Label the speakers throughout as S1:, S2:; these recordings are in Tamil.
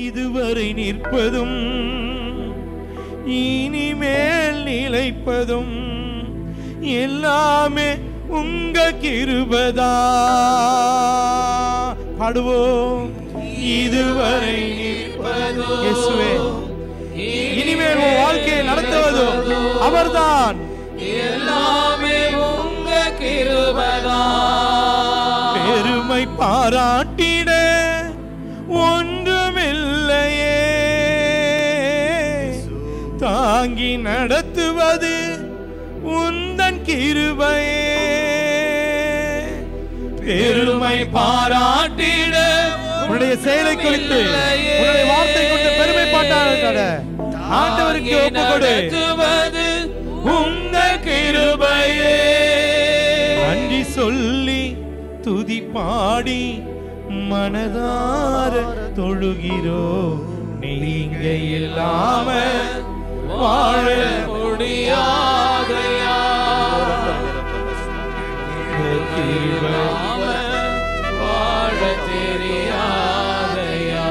S1: இதுவரை நிற்பதும் இனிமேல் நிலைப்பதும் எல்லாமே உங்க கிருபதா பாடுவோம் இதுவரை நிற்பதும் இனிமேல் உன் வாழ்க்கையை நடத்துவதும் அவர்தான் எல்லாமே உங்க கிருபதா பெருமை பாராட்டி தாங்கி நடத்துவது உந்தன் கிருபையே பெருமை பாராட்டிட உன்னுடைய செயலை குறித்து வார்த்தை கொண்டு பெருமை பாட்டாட ஆண்டவருக்கு ஒப்பு கொடு உங்கள் கிருபையே அன்றி சொல்லி துதி பாடி மனதார தொழுகிறோ நீங்க இல்லாம வாழ முடியாதையா
S2: வாழ தெரியாதையா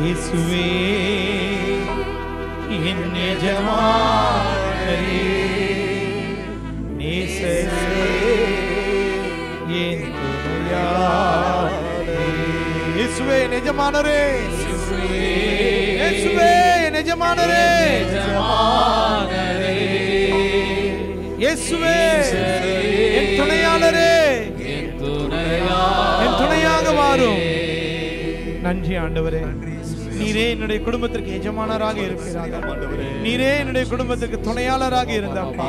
S1: இயேசுவே என் நிஜமானே நேசரே என் துணையா இயேசுவே நிஜமானரே இயேசுவே எஜமானரே இயேசுவே என் துணையாளரே என் துணையாக மாறும் நன்றி ஆண்டவரே நன்றி நீரே என்னுடைய குடும்பத்திற்கு எஜமானராக இருக்கிறாங்க நீரே என்னுடைய குடும்பத்திற்கு துணையாளராக இருந்தாப்பா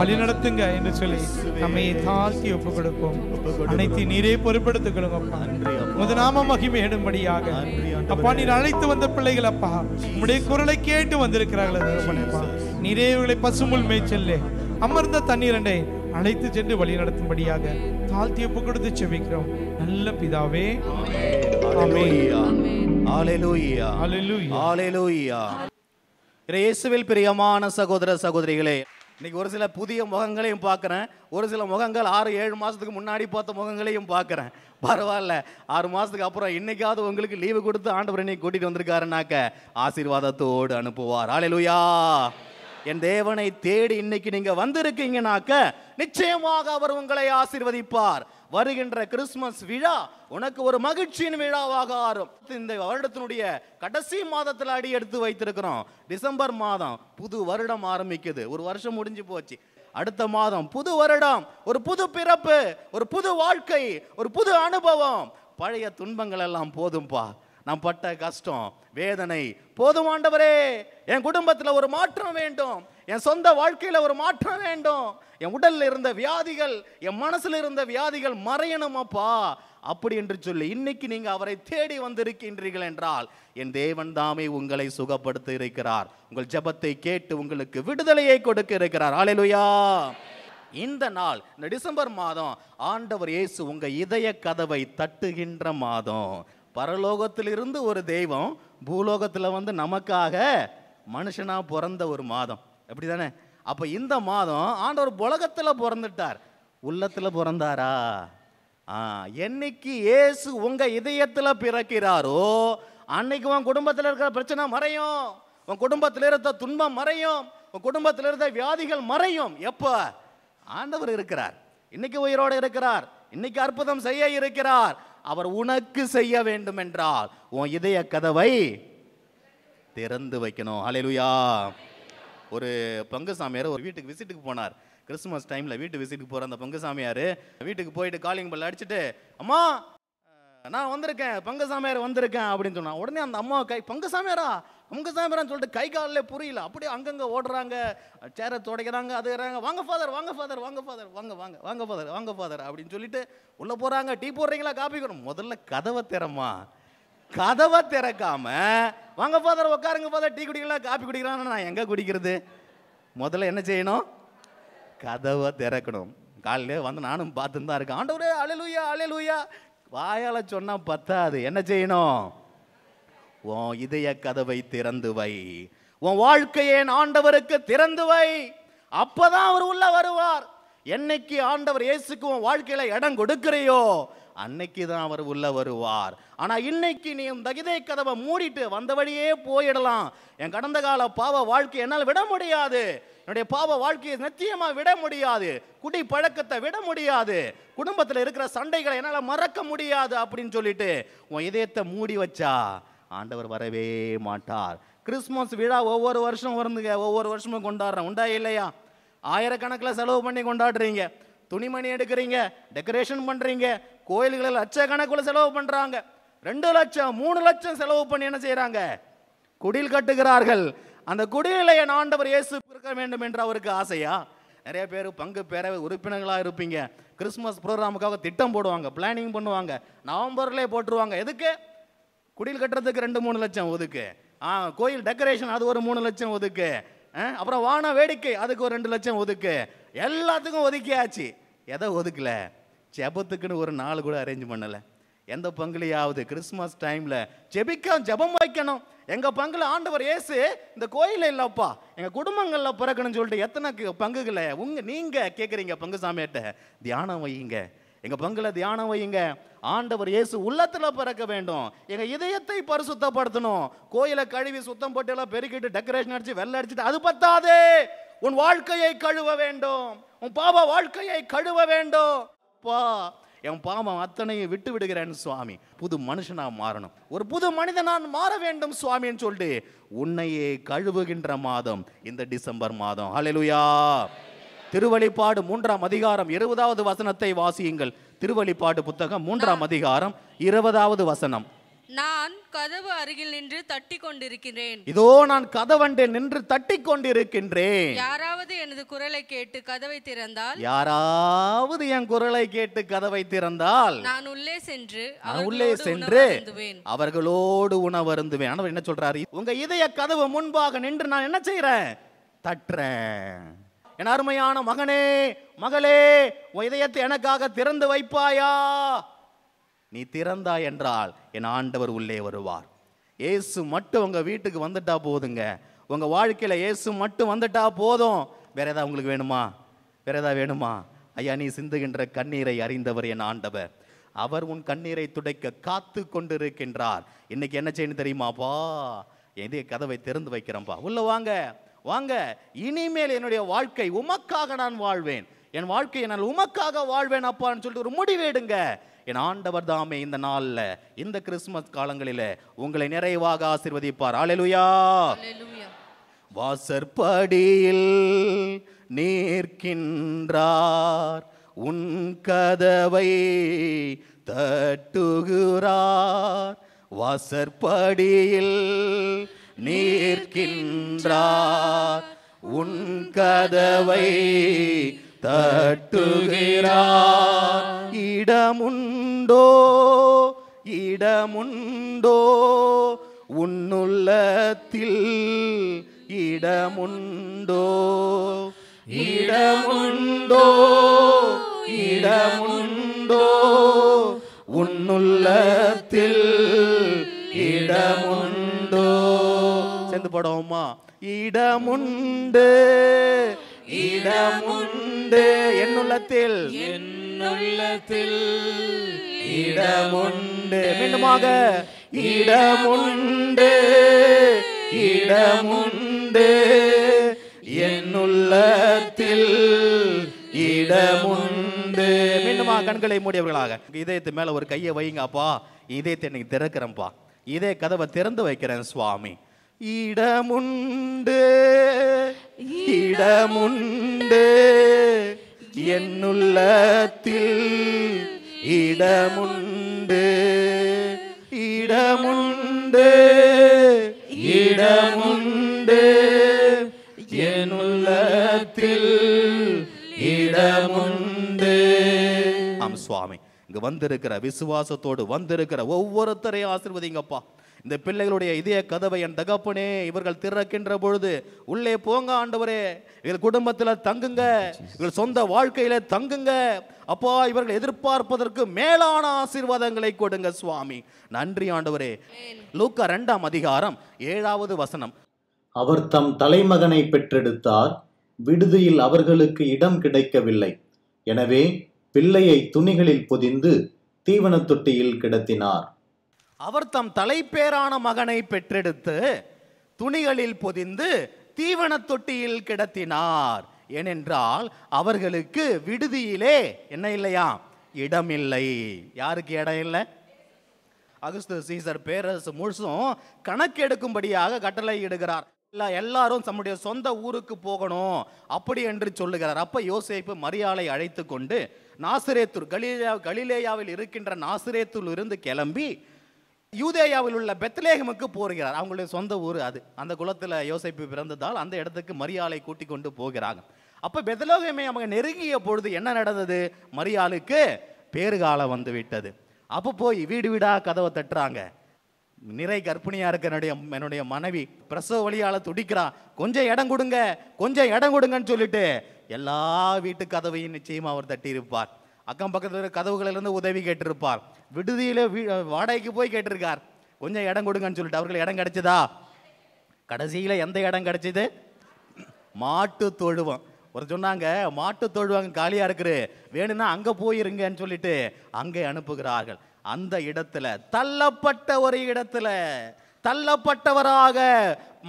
S1: வழி நடத்துங்க என்று சொல்லி நம்மை தாழ்த்தி ஒப்பு கொடுப்போம் அனைத்தையும் நீரே பொறுப்படுத்திக் கொள்ளுங்கப்பா முத நாம மகிமையிடும்படியாக அப்பா நீர் அழைத்து வந்த பிள்ளைகள் அப்பா உடைய குரலை கேட்டு வந்திருக்கிறார்கள் நீரே இவர்களை பசுமுள் மேய்ச்சல்லே அமர்ந்த தண்ணீரண்டை அழைத்து சென்று வழி நடத்தும்படியாக தாழ்த்தி ஒப்பு கொடுத்து செவிக்கிறோம் நல்ல பிதாவே
S2: இயேசுவில் பிரியமான சகோதர சகோதரிகளே இன்னைக்கு ஒரு சில புதிய முகங்களையும் பார்க்குறேன் ஒரு சில முகங்கள் ஆறு ஏழு மாதத்துக்கு முன்னாடி பார்த்த முகங்களையும் பார்க்குறேன் பரவாயில்ல ஆறு மாதத்துக்கு அப்புறம் இன்னைக்காவது உங்களுக்கு லீவு கொடுத்து ஆண்டவர் இன்னைக்கு கூட்டிகிட்டு வந்திருக்காருனாக்க ஆசீர்வாதத்தோடு அனுப்புவார் ஆலையிலுயா என் தேவனை தேடி இன்னைக்கு நீங்கள் வந்திருக்கீங்கனாக்க நிச்சயமாக அவர் உங்களை ஆசீர்வதிப்பார் வருகின்ற கிறிஸ்மஸ் விழா உனக்கு ஒரு மகிழ்ச்சியின் விழாவாக ஆறும் இந்த வருடத்தினுடைய கடைசி மாதத்தில் அடி எடுத்து வைத்திருக்கிறோம் டிசம்பர் மாதம் புது வருடம் ஆரம்பிக்குது ஒரு வருஷம் முடிஞ்சு போச்சு அடுத்த மாதம் புது வருடம் ஒரு புது பிறப்பு ஒரு புது வாழ்க்கை ஒரு புது அனுபவம் பழைய துன்பங்கள் எல்லாம் போதும்பா நான் பட்ட கஷ்டம் வேதனை போதுமாண்டவரே என் குடும்பத்தில் ஒரு மாற்றம் வேண்டும் என் சொந்த வாழ்க்கையில் ஒரு மாற்றம் வேண்டும் என் உடலில் இருந்த வியாதிகள் என் மனசில் இருந்த வியாதிகள் மறையணுமாப்பா அப்படி என்று சொல்லி இன்னைக்கு நீங்கள் அவரை தேடி வந்திருக்கின்றீர்கள் என்றால் என் தேவன் தாமே உங்களை சுகப்படுத்த இருக்கிறார் உங்கள் ஜபத்தை கேட்டு உங்களுக்கு விடுதலையை கொடுக்க இருக்கிறார் ஆலையிலுயா இந்த நாள் இந்த டிசம்பர் மாதம் ஆண்டவர் இயேசு உங்கள் இதய கதவை தட்டுகின்ற மாதம் பரலோகத்திலிருந்து ஒரு தெய்வம் பூலோகத்தில் வந்து நமக்காக மனுஷனாக பிறந்த ஒரு மாதம் அப்படி தானே அப்போ இந்த மாதம் ஆண்டவர் உலகத்தில் பிறந்துட்டார் உள்ளத்தில் பிறந்தாரா ஆ என்னைக்கு ஏசு உங்கள் இதயத்தில் பிறக்கிறாரோ அன்னைக்கு உன் குடும்பத்தில் இருக்கிற பிரச்சனை மறையும் உன் குடும்பத்தில் இருந்த துன்பம் மறையும் உன் குடும்பத்தில் இருந்த வியாதிகள் மறையும் எப்போ ஆண்டவர் இருக்கிறார் இன்னைக்கு உயிரோடு இருக்கிறார் இன்னைக்கு அற்புதம் செய்ய இருக்கிறார் அவர் உனக்கு செய்ய வேண்டும் என்றால் உன் இதய கதவை திறந்து வைக்கணும் அலையிலுயா ஒரு பங்கு சாமியார் ஒரு வீட்டுக்கு விசிட்டுக்கு போனார் கிறிஸ்மஸ் டைமில் வீட்டு விசிட்டுக்கு போகிற அந்த பங்கு சாமியார் வீட்டுக்கு போயிட்டு காலிங் பல்ல அடிச்சுட்டு அம்மா நான் வந்திருக்கேன் பங்கு சாமியார் வந்திருக்கேன் அப்படின்னு சொன்னான் உடனே அந்த அம்மா கை பங்கு சாமியாரா பங்கு சாமியாரான்னு சொல்லிட்டு கை காலில் புரியல அப்படியே அங்கங்கே ஓடுறாங்க சேரை துடைக்கிறாங்க அது வாங்க ஃபாதர் வாங்க ஃபாதர் வாங்க ஃபாதர் வாங்க வாங்க வாங்க ஃபாதர் வாங்க ஃபாதர் அப்படின்னு சொல்லிட்டு உள்ளே போகிறாங்க டீ போடுறீங்களா காப்பி கொடுணும் முதல்ல கதவை திறமா கதவை திறக்காம வாங்க ஃபாதர் உட்காருங்க ஃபாதர் டீ குடிக்கலாம் காப்பி குடிக்கலாம்னு நான் எங்கே குடிக்கிறது முதல்ல என்ன செய்யணும் கதவை திறக்கணும் காலையில் வந்து நானும் பார்த்துன்னு தான் இருக்கேன் ஆண்டவரே அழலுயா அழலுயா வாயால் சொன்னால் பத்தாது என்ன செய்யணும் உன் இதய கதவை திறந்து வை உன் வாழ்க்கையே ஆண்டவருக்கு திறந்து வை அப்பதான் அவர் உள்ள வருவார் என்னைக்கு ஆண்டவர் இயேசுக்கு உன் வாழ்க்கையில இடம் கொடுக்கிறையோ அன்னைக்கு தான் அவர் உள்ள வருவார் ஆனால் இன்னைக்கு நீ தகிதை கதவை மூடிட்டு வந்த வழியே போயிடலாம் என் கடந்த கால பாவ வாழ்க்கை என்னால் விட முடியாது என்னுடைய பாவ வாழ்க்கையை நிச்சயமாக விட முடியாது குடி பழக்கத்தை விட முடியாது குடும்பத்தில் இருக்கிற சண்டைகளை என்னால் மறக்க முடியாது அப்படின்னு சொல்லிட்டு உன் இதயத்தை மூடி வச்சா ஆண்டவர் வரவே மாட்டார் கிறிஸ்மஸ் விழா ஒவ்வொரு வருஷம் வருந்துங்க ஒவ்வொரு வருஷமும் கொண்டாடுறோம் உண்டா இல்லையா ஆயிரக்கணக்கில் செலவு பண்ணி கொண்டாடுறீங்க துணிமணி எடுக்கிறீங்க டெக்கரேஷன் பண்ணுறீங்க கோயில்களில் லட்சக்கணக்கில் செலவு பண்ணுறாங்க ரெண்டு லட்சம் மூணு லட்சம் செலவு பண்ணி என்ன செய்கிறாங்க குடில் கட்டுகிறார்கள் அந்த குடிலை என் ஆண்டவர் இயேசு இருக்க வேண்டும் என்று அவருக்கு ஆசையா நிறைய பேர் பங்கு பேரவை உறுப்பினர்களாக இருப்பீங்க கிறிஸ்மஸ் ப்ரோக்ராமுக்காக திட்டம் போடுவாங்க பிளானிங் பண்ணுவாங்க நவம்பர்லேயே போட்டுருவாங்க எதுக்கு குடில் கட்டுறதுக்கு ரெண்டு மூணு லட்சம் ஒதுக்கு ஆ கோயில் டெக்கரேஷன் அது ஒரு மூணு லட்சம் ஒதுக்கு அப்புறம் வான வேடிக்கை அதுக்கு ஒரு ரெண்டு லட்சம் ஒதுக்கு எல்லாத்துக்கும் ஒதுக்கியாச்சு எதை ஒதுக்கலை ஜெபத்துக்குன்னு ஒரு நாள் கூட அரேஞ்ச் பண்ணலை எந்த பங்குலையாவது கிறிஸ்மஸ் டைமில் ஜெபிக்க ஜெபம் வைக்கணும் எங்கள் பங்கில் ஆண்டவர் ஏசு இந்த கோயிலில் இல்லைப்பா எங்கள் குடும்பங்களில் பிறக்கணும்னு சொல்லிட்டு எத்தனை பங்குகளை உங்கள் நீங்கள் கேட்குறீங்க பங்கு சாமியாட்ட தியானம் வையுங்க எங்கள் பங்கில் தியானம் வையுங்க ஆண்டவர் இயேசு உள்ளத்தில் பிறக்க வேண்டும் எங்கள் இதயத்தை பரிசுத்தப்படுத்தணும் கோயிலை கழுவி சுத்தம் போட்டு எல்லாம் பெருக்கிட்டு டெக்கரேஷன் அடித்து வெள்ளை அடிச்சுட்டு அது பத்தாதே உன் வாழ்க்கையை கழுவ வேண்டும் உன் பாவ வாழ்க்கையை கழுவ வேண்டும் அப்பா என் பாவம் அத்தனையும் விட்டு விடுகிறேன் சுவாமி புது மனுஷனாக மாறணும் ஒரு புது மனிதன் நான் மாற வேண்டும் சுவாமின்னு சொல்லிட்டு உன்னையே கழுவுகின்ற மாதம் இந்த டிசம்பர் மாதம் ஹலெலுயா திருவழிப்பாடு மூன்றாம் அதிகாரம் இருபதாவது வசனத்தை வாசியுங்கள் திருவழிப்பாடு புத்தகம் மூன்றாம் அதிகாரம் இருபதாவது வசனம்
S3: நான் கதவு அருகில் நின்று தட்டி கொண்டிருக்கிறேன் இதோ
S2: நான் கதவண்டு நின்று தட்டி கொண்டிருக்கின்றேன்
S3: யாராவது எனது குரலை கேட்டு கதவை திறந்தால்
S2: யாராவது என் குரலை கேட்டு கதவை திறந்தால் நான்
S3: உள்ளே சென்று உள்ளே சென்று
S2: அவர்களோடு உணவருந்துவேன் அவர் என்ன சொல்றாரு உங்க இதய கதவு முன்பாக நின்று நான் என்ன செய்யறேன் தட்டுறேன் என் அருமையான மகனே மகளே உன் இதயத்தை எனக்காக திறந்து வைப்பாயா நீ திறந்தாய் என்றால் என் ஆண்டவர் உள்ளே வருவார் ஏசு மட்டும் உங்கள் வீட்டுக்கு வந்துட்டா போதுங்க உங்கள் வாழ்க்கையில் ஏசு மட்டும் வந்துட்டா போதும் வேற ஏதாவது உங்களுக்கு வேணுமா வேற ஏதாவது வேணுமா ஐயா நீ சிந்துகின்ற கண்ணீரை அறிந்தவர் என் ஆண்டவர் அவர் உன் கண்ணீரை துடைக்க காத்து கொண்டிருக்கின்றார் இன்னைக்கு என்ன செய்யணும் தெரியுமாப்பா எதே கதவை திறந்து வைக்கிறேன்பா உள்ள வாங்க வாங்க இனிமேல் என்னுடைய வாழ்க்கை உமக்காக நான் வாழ்வேன் என் வாழ்க்கையை நான் உமக்காக வாழ்வேன் அப்பான்னு சொல்லிட்டு ஒரு முடிவெடுங்க என் ஆண்டவர் தாமே இந்த நாளில் இந்த கிறிஸ்துமஸ் காலங்களில் உங்களை நிறைவாக ஆசிர்வதிப்பார் ஆலெலுயா வாசற்படியில் நீர்க்கின்றார் உன் கதவை தட்டுகிறார் வாசற்படியில் நீர்க்கின்றார் உன் கதவை தட்டுகிறார் இடமுண்டோ இடமுண்டோ உன்னுள்ளத்தில்
S1: இடமுண்டோ இடமுண்டோ இடமுண்டோ உன்னுள்ளத்தில்
S2: இடமுண்டோ சேர்ந்து போடுவோமா இடமுண்டு இடமுண்டு என்னுள்ளத்தில்
S1: என்னுள்ளத்தில் இடமுண்டு மீண்டுமாக இடமுண்டு இடமுண்டு என்னுள்ளத்தில் இடமுண்டு மீண்டுமா கண்களை
S2: மூடியவர்களாக இதயத்து மேல ஒரு கையை வைங்கப்பா இதயத்தை இன்னைக்கு திறக்கிறேன்ப்பா இதே கதவை திறந்து வைக்கிறேன் சுவாமி
S1: இடமுண்டு
S2: இடமுண்டு என்னுள்ளத்தில்
S1: இடமுண்டு இடமுண்டு இடமுண்டு என்னுள்ளத்தில் இடமுண்டு
S2: ஆம் சுவாமி இங்கே வந்திருக்கிற விசுவாசத்தோடு வந்திருக்கிற ஒவ்வொருத்தரையும் ஆசிர்வதிங்கப்பா இந்த பிள்ளைகளுடைய இதய கதவை என் தகப்பனே இவர்கள் திறக்கின்ற பொழுது உள்ளே போங்க ஆண்டவரே இவர்கள் குடும்பத்தில் தங்குங்க இவர்கள் சொந்த வாழ்க்கையில தங்குங்க அப்பா இவர்கள் எதிர்பார்ப்பதற்கு மேலான ஆசீர்வாதங்களை கொடுங்க சுவாமி நன்றி ஆண்டவரே லூக்க ரெண்டாம் அதிகாரம் ஏழாவது வசனம் அவர் தம் தலைமகனை பெற்றெடுத்தார் விடுதியில் அவர்களுக்கு இடம் கிடைக்கவில்லை எனவே பிள்ளையை துணிகளில் பொதிந்து தீவன தொட்டியில் கிடத்தினார் அவர் தம் தலைப்பேரான மகனை பெற்றெடுத்து துணிகளில் பொதிந்து தீவன தொட்டியில் கிடத்தினார் ஏனென்றால் அவர்களுக்கு விடுதியிலே என்ன இல்லையா இடமில்லை யாருக்கு இடம் இல்லை அகஸ்து சீசர் பேரரசு முழுசும் கணக்கெடுக்கும்படியாக கட்டளை இடுகிறார் இல்லை எல்லாரும் தம்முடைய சொந்த ஊருக்கு போகணும் அப்படி என்று சொல்லுகிறார் அப்போ யோசேப்பு மரியாலை அழைத்து கொண்டு நாசிரேத்தூர் கலிலேயா கலிலேயாவில் இருக்கின்ற நாசிரேத்தூர் இருந்து கிளம்பி யூதேயாவில் உள்ள பெத்லேகமுக்கு போகிறார் அவங்களுடைய சொந்த ஊர் அது அந்த குலத்தில் யோசிப்பு பிறந்ததால் அந்த இடத்துக்கு மரியாலை கூட்டி கொண்டு போகிறாங்க அப்போ பெத்லோகமே அவங்க நெருங்கிய பொழுது என்ன நடந்தது மரியாளுக்கு பேறுகாலம் வந்து விட்டது அப்போ போய் வீடு வீடாக கதவை தட்டுறாங்க நிறை கர்ப்பிணியாக இருக்க என்னுடைய என்னுடைய மனைவி பிரசவ வழியால் துடிக்கிறான் கொஞ்சம் இடம் கொடுங்க கொஞ்சம் இடம் கொடுங்கன்னு சொல்லிட்டு எல்லா வீட்டு கதவையும் நிச்சயமாக அவர் தட்டியிருப்பார் அக்கம் பக்கத்தில் இருக்கிற கதவுகளிலிருந்து உதவி கேட்டிருப்பார் விடுதியில் வீ வாடகைக்கு போய் கேட்டிருக்கார் கொஞ்சம் இடம் கொடுங்கன்னு சொல்லிட்டு அவர்கள் இடம் கிடைச்சதா கடைசியில் எந்த இடம் கிடைச்சிது மாட்டு தொழுவம் ஒரு சொன்னாங்க மாட்டு தொழுவம் காலியாக இருக்குது வேணும்னா அங்கே போயிருங்கன்னு சொல்லிட்டு அங்கே அனுப்புகிறார்கள் அந்த இடத்துல தள்ளப்பட்ட ஒரு இடத்துல தள்ளப்பட்டவராக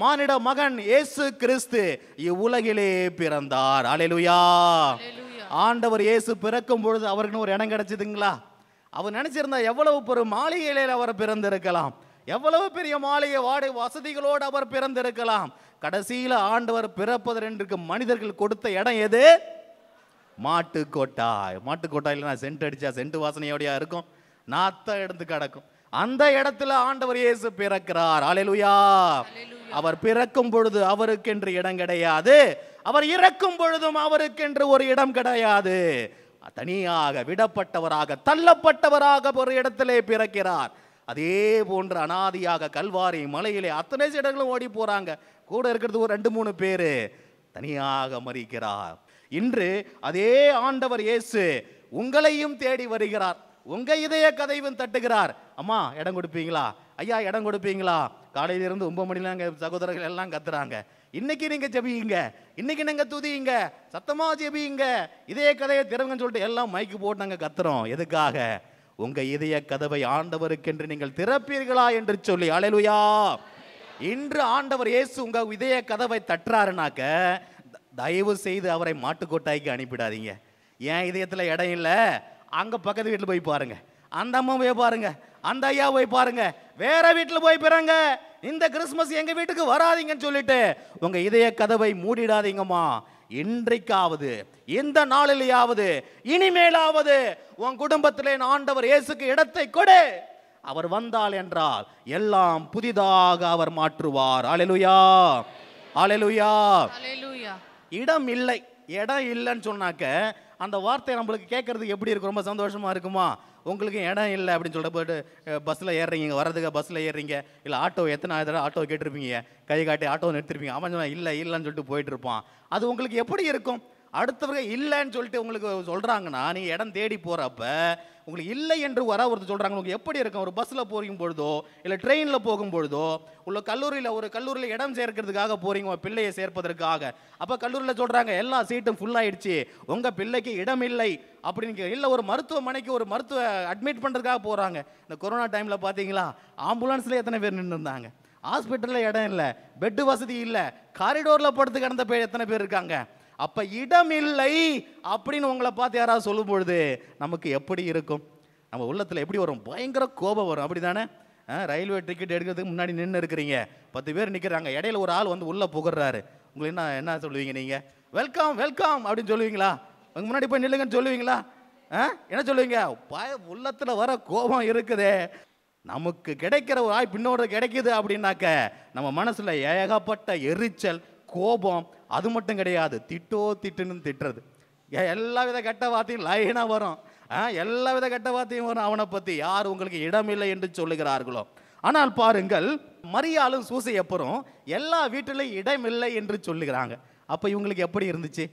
S2: மானிட மகன் இயேசு கிறிஸ்து இவ்வுலகிலே பிறந்தார் அலையலுயா ஆண்டவர் இயேசு பிறக்கும் பொழுது அவருக்குன்னு ஒரு இடம் கிடைச்சதுங்களா அவர் நினைச்சிருந்தா எவ்வளவு பெரும் மாளிகையில அவர் பிறந்திருக்கலாம் எவ்வளவு பெரிய மாளிகை வாடகை வசதிகளோடு அவர் பிறந்திருக்கலாம் கடைசியில் ஆண்டவர் பிறப்பதற்கு ரெண்டுக்கு மனிதர்கள் கொடுத்த இடம் எது மாட்டுக்கோட்டாய் மாட்டுக்கோட்டா இல்லைன்னா சென்ட் அடிச்சா சென்ட் வாசனையோடையா இருக்கும் நாத்த எடுத்து கிடக்கும் அந்த இடத்துல ஆண்டவர் இயேசு பிறக்கிறார் அலையலுயா அவர் பிறக்கும் பொழுது அவருக்கென்று இடம் கிடையாது அவர் இறக்கும் பொழுதும் அவருக்கென்று ஒரு இடம் கிடையாது தனியாக விடப்பட்டவராக தள்ளப்பட்டவராக ஒரு இடத்திலே பிறக்கிறார் அதே போன்று அனாதியாக கல்வாரி மலையிலே அத்தனை சீடர்களும் ஓடி போறாங்க கூட இருக்கிறது ஒரு ரெண்டு மூணு பேர் தனியாக மறிக்கிறார் இன்று அதே ஆண்டவர் இயேசு உங்களையும் தேடி வருகிறார் உங்கள் இதய கதைவன் தட்டுகிறார் அம்மா இடம் கொடுப்பீங்களா ஐயா இடம் கொடுப்பீங்களா இருந்து ஒன்பது மணிலாம் எங்கள் சகோதரர்கள் எல்லாம் கத்துறாங்க இன்னைக்கு நீங்கள் ஜெபியுங்க இன்னைக்கு நீங்கள் துதியுங்க சத்தமாக ஜெபியுங்க இதய கதையை திறங்கன்னு சொல்லிட்டு எல்லாம் மைக்கு போட்டு நாங்கள் கத்துறோம் எதுக்காக உங்கள் இதய கதவை ஆண்டவருக்கென்று நீங்கள் திறப்பீர்களா என்று சொல்லி அழலுயா இன்று ஆண்டவர் இயேசு உங்கள் இதய கதவை தட்டுறாருனாக்க தயவு செய்து அவரை மாட்டுக்கொட்டாய்க்கு அனுப்பிடாதீங்க ஏன் இதயத்தில் இடம் இல்லை அங்கே பக்கத்து வீட்டில் போய் பாருங்கள் அந்த அம்மா போய் பாருங்கள் அந்த ஐயா போய் பாருங்கள் வேற வீட்டில் போய் பிறங்க இந்த கிறிஸ்மஸ் எங்கள் வீட்டுக்கு வராதிங்கன்னு சொல்லிட்டு உங்கள் இதய கதவை மூடிடாதீங்கம்மா இன்றைக்காவது இந்த நாளிலேயாவது இனிமேலாவது உன் குடும்பத்திலே ஆண்டவர் இயேசுக்கு இடத்தை கொடு அவர் வந்தால் என்றால் எல்லாம் புதிதாக அவர் மாற்றுவார் அலலுயா அலலுயா இடம் இல்லை இடம் இல்லைன்னு சொன்னாக்க அந்த வார்த்தை நம்மளுக்கு கேட்குறதுக்கு எப்படி இருக்கும் ரொம்ப சந்தோஷமாக இருக்குமா உங்களுக்கு இடம் இல்லை அப்படின்னு சொல்லிட்டு போய்ட்டு பஸ்ஸில் ஏறுறீங்க இங்கே வர்றதுக்கு பஸ்ஸில் ஏறுறீங்க இல்லை ஆட்டோ எத்தனை தடவை ஆட்டோ கேட்டிருப்பீங்க கை காட்டி ஆட்டோ நிறுத்திருப்பீங்க அவன் இல்லை இல்லைன்னு சொல்லிட்டு போயிட்டு இருப்பான் அது உங்களுக்கு எப்படி இருக்கும் அடுத்தவங்க இல்லைன்னு சொல்லிட்டு உங்களுக்கு சொல்கிறாங்கன்னா நீ இடம் தேடி போகிறப்ப உங்களுக்கு இல்லை என்று வர ஒருத்தர் சொல்கிறாங்க உங்களுக்கு எப்படி இருக்கும் ஒரு பஸ்ஸில் போகும் பொழுதோ இல்லை ட்ரெயினில் போகும் பொழுதோ உள்ள கல்லூரியில் ஒரு கல்லூரியில் இடம் சேர்க்கிறதுக்காக போகிறீங்க உங்கள் பிள்ளையை சேர்ப்பதற்காக அப்போ கல்லூரியில் சொல்கிறாங்க எல்லா சீட்டும் ஃபுல் உங்கள் பிள்ளைக்கு இடம் இல்லை அப்படின்னு இல்லை ஒரு மருத்துவமனைக்கு ஒரு மருத்துவ அட்மிட் பண்ணுறதுக்காக போகிறாங்க இந்த கொரோனா டைமில் பார்த்தீங்களா ஆம்புலன்ஸில் எத்தனை பேர் நின்றுருந்தாங்க ஹாஸ்பிட்டலில் இடம் இல்லை பெட்டு வசதி இல்லை காரிடோரில் படுத்து கிடந்த பேர் எத்தனை பேர் இருக்காங்க அப்போ இடம் இல்லை அப்படின்னு உங்களை பார்த்து யாராவது சொல்லும் பொழுது நமக்கு எப்படி இருக்கும் நம்ம உள்ளத்தில் எப்படி வரும் பயங்கர கோபம் வரும் அப்படி தானே ரயில்வே டிக்கெட் எடுக்கிறதுக்கு முன்னாடி நின்று இருக்கிறீங்க பத்து பேர் நிற்கிறாங்க இடையில ஒரு ஆள் வந்து உள்ளே புகர்றாரு உங்களை என்ன என்ன சொல்லுவீங்க நீங்கள் வெல்கம் வெல்கம் அப்படின்னு சொல்லுவீங்களா உங்கள் முன்னாடி போய் நில்லுங்கன்னு சொல்லுவீங்களா என்ன சொல்லுவீங்க பய உள்ளத்தில் வர கோபம் இருக்குதே நமக்கு கிடைக்கிற வாய்ப்பு இன்னொரு கிடைக்குது அப்படின்னாக்க நம்ம மனசில் ஏகப்பட்ட எரிச்சல் கோபம் அது மட்டும் கிடையாது திட்டோ திட்டுன்னு திட்டுறது எல்லா வித கெட்ட வார்த்தையும் லைனாக வரும் எல்லா வித கெட்ட வார்த்தையும் வரும் அவனை பற்றி யார் உங்களுக்கு இடமில்லை என்று சொல்லுகிறார்களோ ஆனால் பாருங்கள் மரியாலும் சூசை அப்புறம் எல்லா வீட்டிலையும் இடமில்லை என்று சொல்லுகிறாங்க அப்போ இவங்களுக்கு எப்படி இருந்துச்சு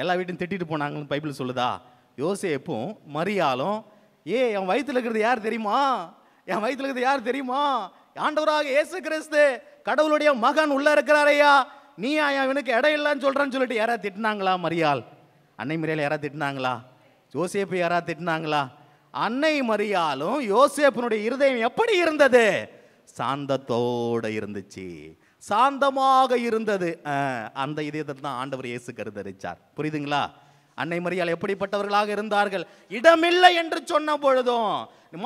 S2: எல்லா வீட்டையும் திட்டிட்டு போனாங்கன்னு பைபிள் சொல்லுதா யோசேப்பும் மரியாலும் ஏ என் வயிற்றுல இருக்கிறது யார் தெரியுமா என் வயிற்றுல இருக்கிறது யார் தெரியுமா ஆண்டவராக இயேசு கிறிஸ்து கடவுளுடைய மகன் உள்ளே இருக்கிறாரையா நீ ஆயா இவனுக்கு இடம் இல்லைன்னு சொல்கிறேன்னு சொல்லிட்டு யாராவது திட்டினாங்களா மரியாள் அன்னை மரியாள் யாராவது திட்டினாங்களா யோசேப்பு யாராவது திட்டினாங்களா அன்னை மரியாலும் யோசேப்பினுடைய இருதயம் எப்படி இருந்தது சாந்தத்தோடு இருந்துச்சு சாந்தமாக இருந்தது அந்த இதயத்தை தான் ஆண்டவர் இயேசு கருதரிச்சார் புரியுதுங்களா அன்னை மரியாள் எப்படிப்பட்டவர்களாக இருந்தார்கள் இடமில்லை என்று சொன்ன பொழுதும்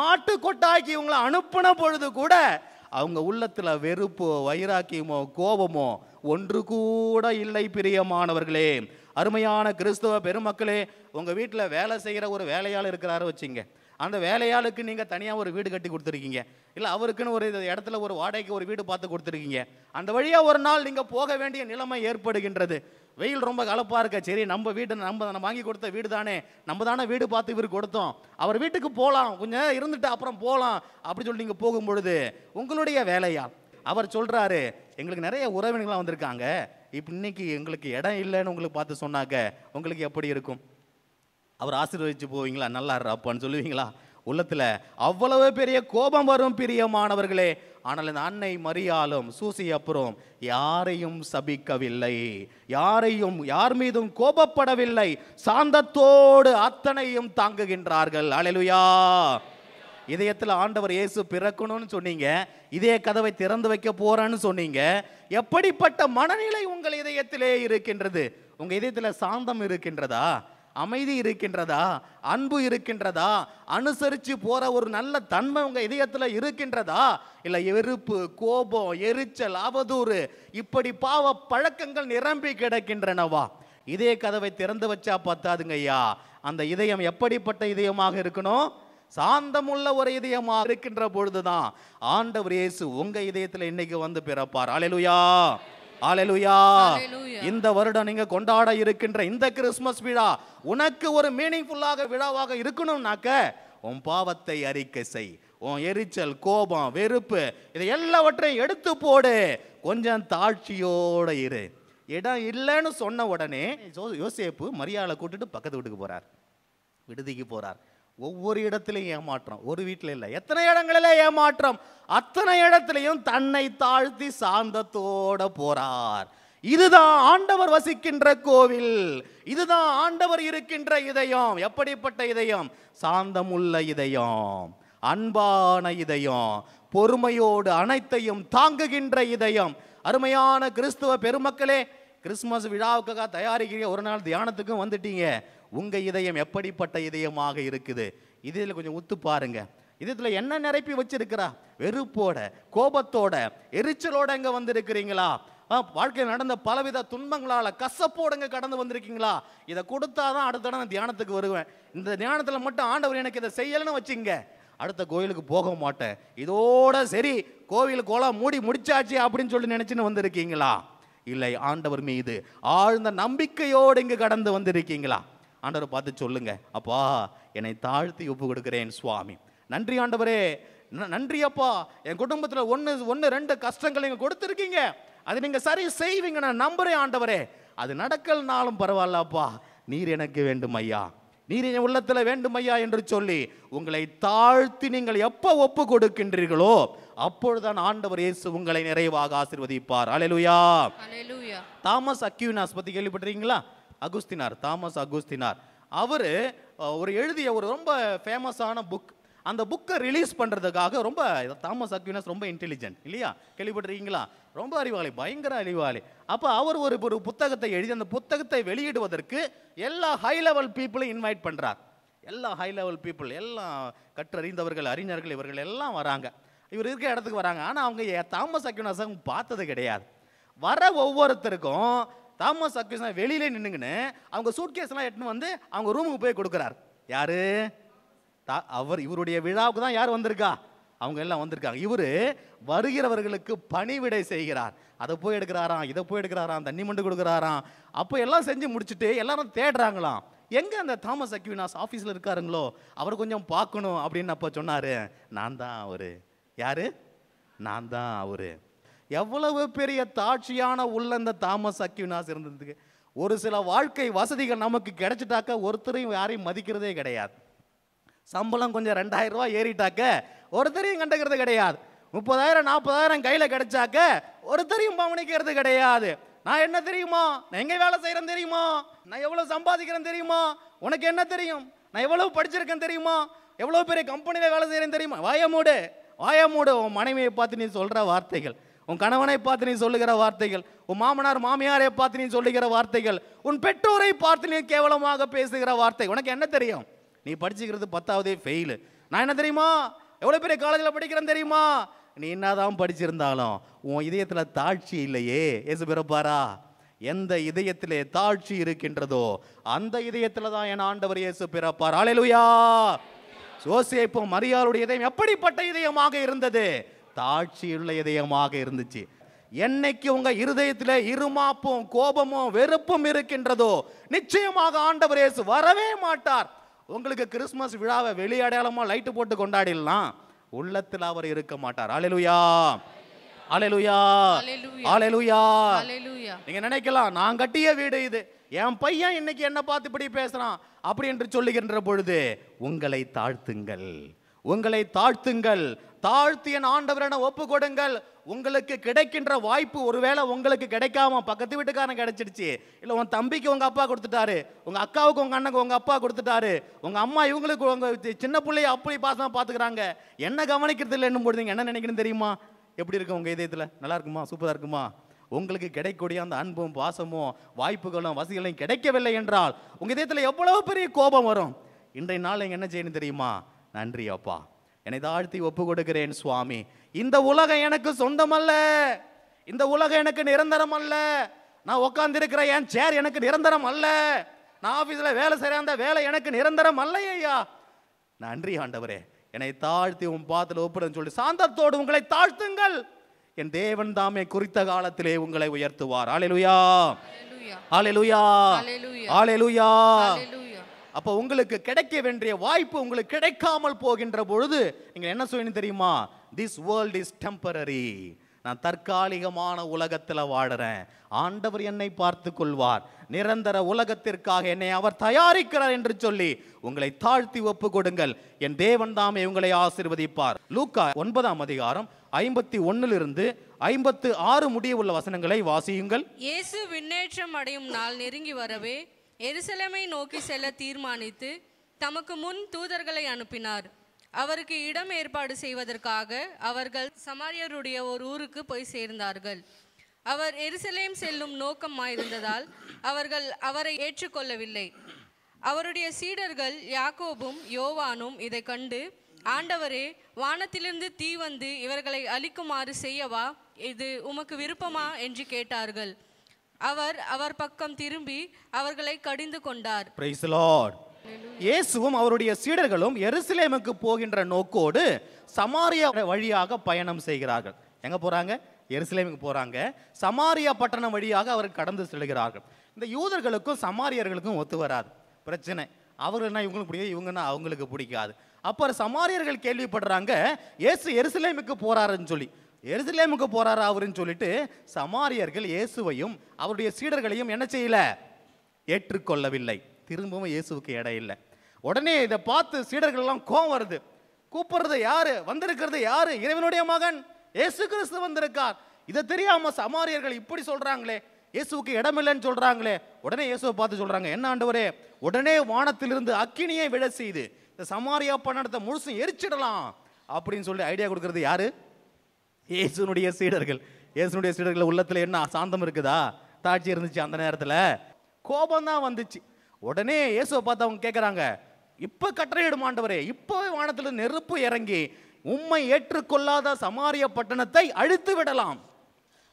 S2: மாட்டு கொட்டாக்கி இவங்களை அனுப்பின பொழுது கூட அவங்க உள்ளத்தில் வெறுப்போ வைராக்கியமோ கோபமோ ஒன்று கூட இல்லை பிரியமானவர்களே அருமையான கிறிஸ்தவ பெருமக்களே உங்கள் வீட்டில் வேலை செய்கிற ஒரு வேலையால் இருக்கிறாரு வச்சுங்க அந்த வேலையாளுக்கு நீங்கள் தனியாக ஒரு வீடு கட்டி கொடுத்துருக்கீங்க இல்லை அவருக்குன்னு ஒரு இடத்துல ஒரு வாடகைக்கு ஒரு வீடு பார்த்து கொடுத்துருக்கீங்க அந்த வழியாக ஒரு நாள் நீங்கள் போக வேண்டிய நிலைமை ஏற்படுகின்றது வெயில் ரொம்ப கலப்பாக இருக்க சரி நம்ம வீட்டை நம்ம நம்ம வாங்கி கொடுத்த வீடு தானே நம்ம தானே வீடு பார்த்து இவருக்கு கொடுத்தோம் அவர் வீட்டுக்கு போகலாம் கொஞ்சம் இருந்துட்டு அப்புறம் போகலாம் அப்படின்னு சொல்லி நீங்கள் போகும்பொழுது உங்களுடைய வேலையா அவர் சொல்கிறாரு எங்களுக்கு நிறைய உறவினர்கள்லாம் வந்திருக்காங்க இப்போ இன்னைக்கு எங்களுக்கு இடம் இல்லைன்னு உங்களுக்கு பார்த்து சொன்னாங்க உங்களுக்கு எப்படி இருக்கும் அவர் ஆசீர்வதிச்சு போவீங்களா நல்லா அப்பான்னு சொல்லுவீங்களா உள்ளத்தில் அவ்வளவு பெரிய கோபம் வரும் பிரியமானவர்களே ஆனால் இந்த அன்னை மரியாலும் சூசி அப்புறம் யாரையும் சபிக்கவில்லை யாரையும் யார் மீதும் கோபப்படவில்லை சாந்தத்தோடு அத்தனையும் தாங்குகின்றார்கள் அழலுயா இதயத்தில் ஆண்டவர் இயேசு பிறக்கணும்னு சொன்னீங்க இதய கதவை திறந்து வைக்க போறான்னு சொன்னீங்க எப்படிப்பட்ட மனநிலை உங்கள் இதயத்திலே இருக்கின்றது உங்கள் இதயத்தில் சாந்தம் இருக்கின்றதா அமைதி இருக்கின்றதா அன்பு இருக்கின்றதா அனுசரித்து போகிற ஒரு நல்ல தன்மை உங்கள் இதயத்தில் இருக்கின்றதா இல்லை வெறுப்பு கோபம் எரிச்சல் அவதூறு இப்படி பாவ பழக்கங்கள் நிரம்பி கிடக்கின்றனவா இதய கதவை திறந்து வச்சா பார்த்தாதுங்க ஐயா அந்த இதயம் எப்படிப்பட்ட இதயமாக இருக்கணும் சாந்தமுள்ள ஒரு இதயமாக இருக்கின்ற பொழுதுதான் ஆண்டவர் இயேசு உங்க இதயத்தில் இன்னைக்கு வந்து பிறப்பார் அலலுயா ஆலலுயா இந்த வருடம் நீங்க கொண்டாட இருக்கின்ற இந்த கிறிஸ்மஸ் விழா உனக்கு ஒரு மீனிங்ஃபுல்லாக விழாவாக இருக்கணும்னாக்க உன் பாவத்தை அறிக்கை செய் உன் எரிச்சல் கோபம் வெறுப்பு இதை எல்லாவற்றையும் எடுத்து போடு கொஞ்சம் தாழ்ச்சியோட இரு இடம் இல்லைன்னு சொன்ன உடனே யோசேப்பு மரியாதை கூட்டுட்டு பக்கத்து வீட்டுக்கு போறார் விடுதிக்கு போறார் ஒவ்வொரு இடத்துலையும் ஏமாற்றம் ஒரு வீட்டில் இல்லை எத்தனை இடங்களில் ஏமாற்றம் அத்தனை இடத்துலையும் தன்னை தாழ்த்தி சாந்தத்தோட போறார் இதுதான் ஆண்டவர் வசிக்கின்ற கோவில் இதுதான் ஆண்டவர் இருக்கின்ற இதயம் எப்படிப்பட்ட இதயம் சாந்தமுள்ள இதயம் அன்பான இதயம் பொறுமையோடு அனைத்தையும் தாங்குகின்ற இதயம் அருமையான கிறிஸ்துவ பெருமக்களே கிறிஸ்மஸ் விழாவுக்காக தயாரிக்கிற ஒரு நாள் தியானத்துக்கும் வந்துட்டீங்க உங்கள் இதயம் எப்படிப்பட்ட இதயமாக இருக்குது இதில் கொஞ்சம் ஒத்து பாருங்க இதில் என்ன நிரப்பி வச்சிருக்கிறா வெறுப்போட கோபத்தோட எரிச்சலோட இங்கே வந்திருக்கிறீங்களா வாழ்க்கையில் நடந்த பலவித துன்பங்களால் கசப்போடு இங்கே கடந்து வந்திருக்கீங்களா இதை கொடுத்தா தான் அடுத்த தடவை தியானத்துக்கு வருவேன் இந்த தியானத்தில் மட்டும் ஆண்டவர் எனக்கு இதை செய்யலைன்னு வச்சுங்க அடுத்த கோயிலுக்கு போக மாட்டேன் இதோட சரி கோவில் கோலம் மூடி முடிச்சாச்சு அப்படின்னு சொல்லி நினச்சின்னு வந்திருக்கீங்களா இல்லை ஆண்டவர் மீது ஆழ்ந்த நம்பிக்கையோடு இங்கு கடந்து வந்திருக்கீங்களா ஆண்டவர் பார்த்து சொல்லுங்க அப்பா என்னை தாழ்த்தி ஒப்பு கொடுக்கிறேன் சுவாமி நன்றி ஆண்டவரே நன்றி அப்பா என் குடும்பத்தில் ஒன்று ஒன்று ரெண்டு கஷ்டங்கள் நீங்கள் கொடுத்துருக்கீங்க அது நீங்கள் சரி செய்வீங்க நான் நம்புறேன் ஆண்டவரே அது நடக்கலனாலும் பரவாயில்லப்பா நீர் எனக்கு வேண்டும் ஐயா நீர் என் உள்ளத்தில் வேண்டும் ஐயா என்று சொல்லி உங்களை தாழ்த்தி நீங்கள் எப்போ ஒப்பு கொடுக்கின்றீர்களோ அப்பொழுதுதான் ஆண்டவர் இயேசு உங்களை நிறைவாக ஆசிர்வதிப்பார் அலையலுயா தாமஸ் அக்யூனாஸ் பற்றி கேள்விப்பட்டிருக்கீங்களா அகுஸ்தினார் தாமஸ் அகுஸ்தினார் அவர் ஒரு எழுதிய ஒரு ரொம்ப ஃபேமஸான புக் அந்த புக்கை ரிலீஸ் பண்ணுறதுக்காக ரொம்ப தாமஸ் அக்யூனஸ் ரொம்ப இன்டெலிஜென்ட் இல்லையா கேள்விப்பட்டிருக்கீங்களா ரொம்ப அறிவாளி பயங்கர அறிவாளி அப்போ அவர் ஒரு ஒரு புத்தகத்தை எழுதி அந்த புத்தகத்தை வெளியிடுவதற்கு எல்லா ஹை லெவல் பீப்புளையும் இன்வைட் பண்ணுறார் எல்லா ஹை லெவல் பீப்புள் எல்லாம் கற்றறிந்தவர்கள் அறிஞர்கள் இவர்கள் எல்லாம் வராங்க இவர் இருக்கிற இடத்துக்கு வராங்க ஆனால் அவங்க தாமஸ் அக்யூனாசம் பார்த்தது கிடையாது வர ஒவ்வொருத்தருக்கும் தாமஸ் அக்யூனாசம் வெளியிலே நின்றுங்கன்னு அவங்க சூட்கேஸ்லாம் எட்டுன்னு வந்து அவங்க ரூமுக்கு போய் கொடுக்குறாரு யாரு தா அவர் இவருடைய விழாவுக்கு தான் யார் வந்திருக்கா அவங்க எல்லாம் வந்திருக்காங்க இவர் வருகிறவர்களுக்கு பணிவிடை செய்கிறார் அதை போய் எடுக்கிறாராம் இதை போய் எடுக்கிறாராம் தண்ணி மண்டு கொடுக்குறாராம் அப்போ எல்லாம் செஞ்சு முடிச்சுட்டு எல்லாரும் தேடுறாங்களாம் எங்கே அந்த தாமஸ் அக்யூனாஸ் ஆஃபீஸில் இருக்காருங்களோ அவர் கொஞ்சம் பார்க்கணும் அப்படின்னு அப்போ சொன்னார் நான் தான் அவர் யாரு நான் தான் அவர் எவ்வளவு பெரிய தாட்சியான உள்ள இந்த தாமஸ் அக்யூனாஸ் இருந்ததுக்கு ஒரு சில வாழ்க்கை வசதிகள் நமக்கு கிடைச்சிட்டாக்க ஒருத்தரையும் யாரையும் மதிக்கிறதே கிடையாது சம்பளம் கொஞ்சம் ரெண்டாயிரம் ரூபாய் ஏறிட்டாக்க ஒருத்தரையும் கண்டுக்கிறது கிடையாது முப்பதாயிரம் நாற்பதாயிரம் கையில் கிடைச்சாக்க ஒருத்தரையும் கவனிக்கிறது கிடையாது நான் என்ன தெரியுமா நான் எங்கே வேலை செய்கிறேன் தெரியுமா நான் எவ்வளோ சம்பாதிக்கிறேன்னு தெரியுமா உனக்கு என்ன தெரியும் நான் எவ்வளோ படிச்சிருக்கேன் தெரியுமா எவ்வளோ பெரிய கம்பெனியில் வேலை செய்கிறேன் தெரியுமா வாயமூடு ஆயமோட உன் மனைவியை பார்த்து நீ சொல்கிற வார்த்தைகள் உன் கணவனை பார்த்து நீ சொல்லுகிற வார்த்தைகள் உன் மாமனார் மாமியாரை பார்த்து நீ சொல்லுகிற வார்த்தைகள் உன் பெற்றோரை பார்த்து நீ கேவலமாக பேசுகிற வார்த்தை உனக்கு என்ன தெரியும் நீ படிச்சுக்கிறது பத்தாவதே ஃபெயிலு நான் என்ன தெரியுமா எவ்வளோ பெரிய காலேஜில் படிக்கிறேன் தெரியுமா நீ என்னதான் படிச்சிருந்தாலும் உன் இதயத்தில் தாழ்ச்சி இல்லையே ஏசு பிறப்பாரா எந்த இதயத்திலே தாழ்ச்சி இருக்கின்றதோ அந்த இதயத்தில் தான் என் ஆண்டவர் இயேசு பிறப்பார் ஆலையிலுயா யோசிப்பு மரியாளுடைய இதயம் எப்படிப்பட்ட இதயமாக இருந்தது தாழ்ச்சியுள்ள இதயமாக இருந்துச்சு என்னைக்கு உங்க இருதயத்தில் இருமாப்பும் கோபமும் வெறுப்பும் இருக்கின்றதோ நிச்சயமாக ஆண்டவர் இயேசு வரவே மாட்டார் உங்களுக்கு கிறிஸ்மஸ் விழாவை வெளி அடையாளமாக லைட்டு போட்டு கொண்டாடிடலாம் உள்ளத்தில் அவர் இருக்க மாட்டார் அலையலுயா அலையலுயா அலையலுயா நீங்க நினைக்கலாம் நான் கட்டிய வீடு இது என் பையன் இன்னைக்கு என்னை பார்த்து இப்படி பேசுகிறான் அப்படி என்று சொல்லுகின்ற பொழுது உங்களை தாழ்த்துங்கள் உங்களை தாழ்த்துங்கள் தாழ்த்து என் ஆண்டவரென ஒப்பு கொடுங்கள் உங்களுக்கு கிடைக்கின்ற வாய்ப்பு ஒருவேளை உங்களுக்கு கிடைக்காம பக்கத்து வீட்டுக்காரன் கிடைச்சிடுச்சு இல்லை உன் தம்பிக்கு உங்கள் அப்பா கொடுத்துட்டாரு உங்கள் அக்காவுக்கு உங்கள் அண்ணனுக்கு உங்கள் அப்பா கொடுத்துட்டாரு உங்கள் அம்மா இவங்களுக்கு உங்கள் சின்ன பிள்ளைய அப்படி பாசமா பாத்துக்கிறாங்க என்ன கவனிக்கிறது இல்லைன்னு போடுறீங்க என்ன நினைக்கணும் தெரியுமா எப்படி இருக்கும் உங்கள் இதயத்தில் நல்லா இருக்குமா சூப்பராக இருக்குமா உங்களுக்கு கிடைக்கூடிய அந்த அன்பும் பாசமும் வாய்ப்புகளும் வசதிகளும் கிடைக்கவில்லை என்றால் உங்கள் இதயத்தில் எவ்வளவு பெரிய கோபம் வரும் இன்றைய நாள் என்ன செய்யணும் தெரியுமா நன்றி அப்பா என்னை தாழ்த்தி ஒப்பு கொடுக்கிறேன் சுவாமி இந்த உலகம் எனக்கு சொந்தமல்ல இந்த உலகம் எனக்கு நிரந்தரம் அல்ல நான் உட்காந்துருக்கிற என் சேர் எனக்கு நிரந்தரம் அல்ல நான் ஆஃபீஸில் வேலை செய்கிற அந்த வேலை எனக்கு நிரந்தரம் அல்ல ஐயா நன்றி ஆண்டவரே என்னை தாழ்த்தி உன் பாத்தில் ஒப்புறன்னு சொல்லி சாந்தத்தோடு உங்களை தாழ்த்துங்கள் என் தேவன் தாமே குறித்த காலத்திலே உங்களை உயர்த்துவார் ஆலெலுயா ஆலெலுயா ஆலெலுயா அப்போ உங்களுக்கு கிடைக்க வேண்டிய வாய்ப்பு உங்களுக்கு கிடைக்காமல் போகின்ற பொழுது நீங்கள் என்ன சொல்லணும் தெரியுமா திஸ் வேர்ல்ட் இஸ் டெம்பரரி நான் தற்காலிகமான உலகத்தில் வாடுறேன் ஆண்டவர் என்னை பார்த்து கொள்வார் நிரந்தர உலகத்திற்காக என்னை அவர் தயாரிக்கிறார் என்று சொல்லி உங்களை தாழ்த்தி ஒப்பு கொடுங்கள் என் தேவன் தாமே உங்களை ஆசிர்வதிப்பார் லூக்கா ஒன்பதாம் அதிகாரம் ஐம்பத்தி ஒன்னிலிருந்து ஐம்பத்து ஆறு முடிய உள்ள வசனங்களை வாசியுங்கள்
S3: இயேசு விண்ணேற்றம் அடையும் நாள் நெருங்கி வரவே எருசலேமை நோக்கி செல்ல தீர்மானித்து தமக்கு முன் தூதர்களை அனுப்பினார் அவருக்கு இடம் ஏற்பாடு செய்வதற்காக அவர்கள் சமாரியருடைய ஒரு ஊருக்கு போய் சேர்ந்தார்கள் அவர் எருசலேம் செல்லும் நோக்கமாயிருந்ததால் அவர்கள் அவரை ஏற்றுக்கொள்ளவில்லை அவருடைய சீடர்கள் யாக்கோபும் யோவானும் இதை கண்டு ஆண்டவரே வானத்திலிருந்து தீ வந்து இவர்களை அழிக்குமாறு செய்யவா இது உமக்கு விருப்பமா என்று கேட்டார்கள் அவர் அவர் பக்கம் திரும்பி அவர்களை கடிந்து கொண்டார்
S2: இயேசுவும் அவருடைய சீடர்களும் எருசலேமுக்கு போகின்ற நோக்கோடு சமாரியா வழியாக பயணம் செய்கிறார்கள் எங்க போறாங்க எருசலேமுக்கு போறாங்க சமாரியா பட்டணம் வழியாக அவர் கடந்து செல்கிறார்கள் இந்த யூதர்களுக்கும் சமாரியர்களுக்கும் ஒத்து வராது பிரச்சனை அவர்கள்னா இவங்களுக்கு பிடிக்காது இவங்கன்னா அவங்களுக்கு பிடிக்காது அப்போ சமாரியர்கள் கேள்விப்படுறாங்க ஏசு எருசலேமுக்கு போறாருன்னு சொல்லி எருசலேமுக்கு போறாரு அவருன்னு சொல்லிட்டு சமாரியர்கள் இயேசுவையும் அவருடைய சீடர்களையும் என்ன செய்யல ஏற்றுக்கொள்ளவில்லை திரும்பவும் இயேசுவுக்கு இடம் இல்லை உடனே இதை பார்த்து சீடர்கள்லாம் கோவம் வருது கூப்பிடுறது யாரு வந்திருக்கிறது யாரு இறைவனுடைய மகன் இயேசு கிறிஸ்து வந்திருக்கார் இதை தெரியாம சமாரியர்கள் இப்படி சொல்றாங்களே இயேசுக்கு இடமில்லைன்னு சொல்றாங்களே உடனே இயேசுவை பார்த்து சொல்றாங்க என்ன ஆண்டவரே உடனே வானத்திலிருந்து அக்கினியை விழ செய்து இந்த சமாரியா பண்ணத்தை முழுசும் எரிச்சிடலாம் அப்படின்னு சொல்லி ஐடியா கொடுக்கறது யாரு இயேசுனுடைய சீடர்கள் இயேசுனுடைய சீடர்கள் உள்ளத்தில் என்ன சாந்தம் இருக்குதா தாட்சி இருந்துச்சு அந்த நேரத்தில் கோபம் தான் வந்துச்சு உடனே இயேசுவை பார்த்து அவங்க கேட்குறாங்க இப்போ கட்டளையிடுமாண்டவரே இப்போவே வானத்தில் நெருப்பு இறங்கி உண்மை ஏற்றுக்கொள்ளாத சமாரிய பட்டணத்தை அழித்து விடலாம்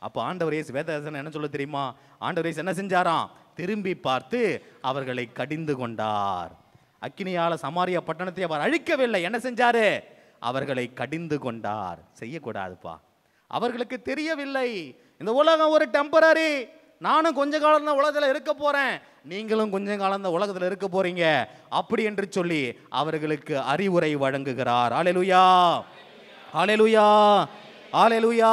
S2: அப்போ ஆண்டவர் இயேசு வேதாசன் என்ன சொல்ல தெரியுமா ஆண்டவர் இயேசு என்ன செஞ்சாராம் திரும்பி பார்த்து அவர்களை கடிந்து கொண்டார் அக்கினியால் சமாரிய பட்டணத்தை அவர் அழிக்கவில்லை என்ன செஞ்சாரு அவர்களை கடிந்து கொண்டார் செய்யக்கூடாதுப்பா அவர்களுக்கு தெரியவில்லை இந்த உலகம் ஒரு டெம்பரரி நானும் கொஞ்ச காலம் தான் உலகத்தில் இருக்க போகிறேன் நீங்களும் கொஞ்ச காலம் தான் உலகத்தில் இருக்க போகிறீங்க அப்படி என்று சொல்லி அவர்களுக்கு அறிவுரை வழங்குகிறார் ஆலெலுயா ஆலெலுயா ஆலெலுயா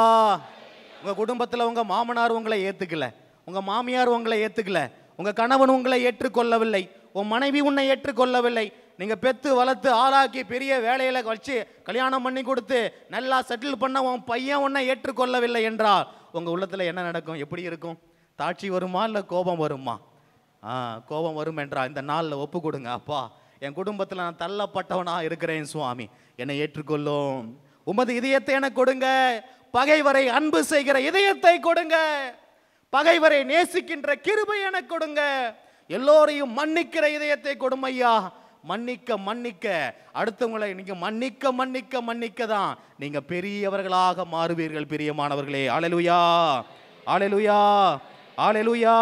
S2: உங்கள் குடும்பத்தில் உங்கள் மாமனார் உங்களை ஏற்றுக்கல உங்கள் மாமியார் உங்களை ஏற்றுக்கல உங்கள் கணவன் உங்களை ஏற்றுக்கொள்ளவில்லை உன் மனைவி உன்னை ஏற்றுக்கொள்ளவில்லை நீங்கள் பெற்று வளர்த்து ஆளாக்கி பெரிய வேலையில் வச்சு கல்யாணம் பண்ணி கொடுத்து நல்லா செட்டில் பண்ண உன் பையன் உன்னை ஏற்றுக்கொள்ளவில்லை என்றால் உங்கள் உள்ளத்தில் என்ன நடக்கும் எப்படி இருக்கும் தாட்சி வருமா இல்லை கோபம் வருமா ஆ கோபம் வரும் என்றா இந்த நாளில் ஒப்பு கொடுங்க அப்பா என் குடும்பத்தில் நான் தள்ளப்பட்டவனாக இருக்கிறேன் சுவாமி என்னை ஏற்றுக்கொள்ளும் உமது இதயத்தை எனக்கு கொடுங்க பகைவரை அன்பு செய்கிற இதயத்தை கொடுங்க பகைவரை நேசிக்கின்ற கிருபை எனக்கு கொடுங்க எல்லோரையும் மன்னிக்கிற இதயத்தை கொடுமையா மன்னிக்க மன்னிக்க அடுத்தவங்களை நீங்கள் மன்னிக்க மன்னிக்க மன்னிக்க தான் நீங்கள் பெரியவர்களாக மாறுவீர்கள் பிரியமானவர்களே அழலுயா அழலுயா ஆலெலுயா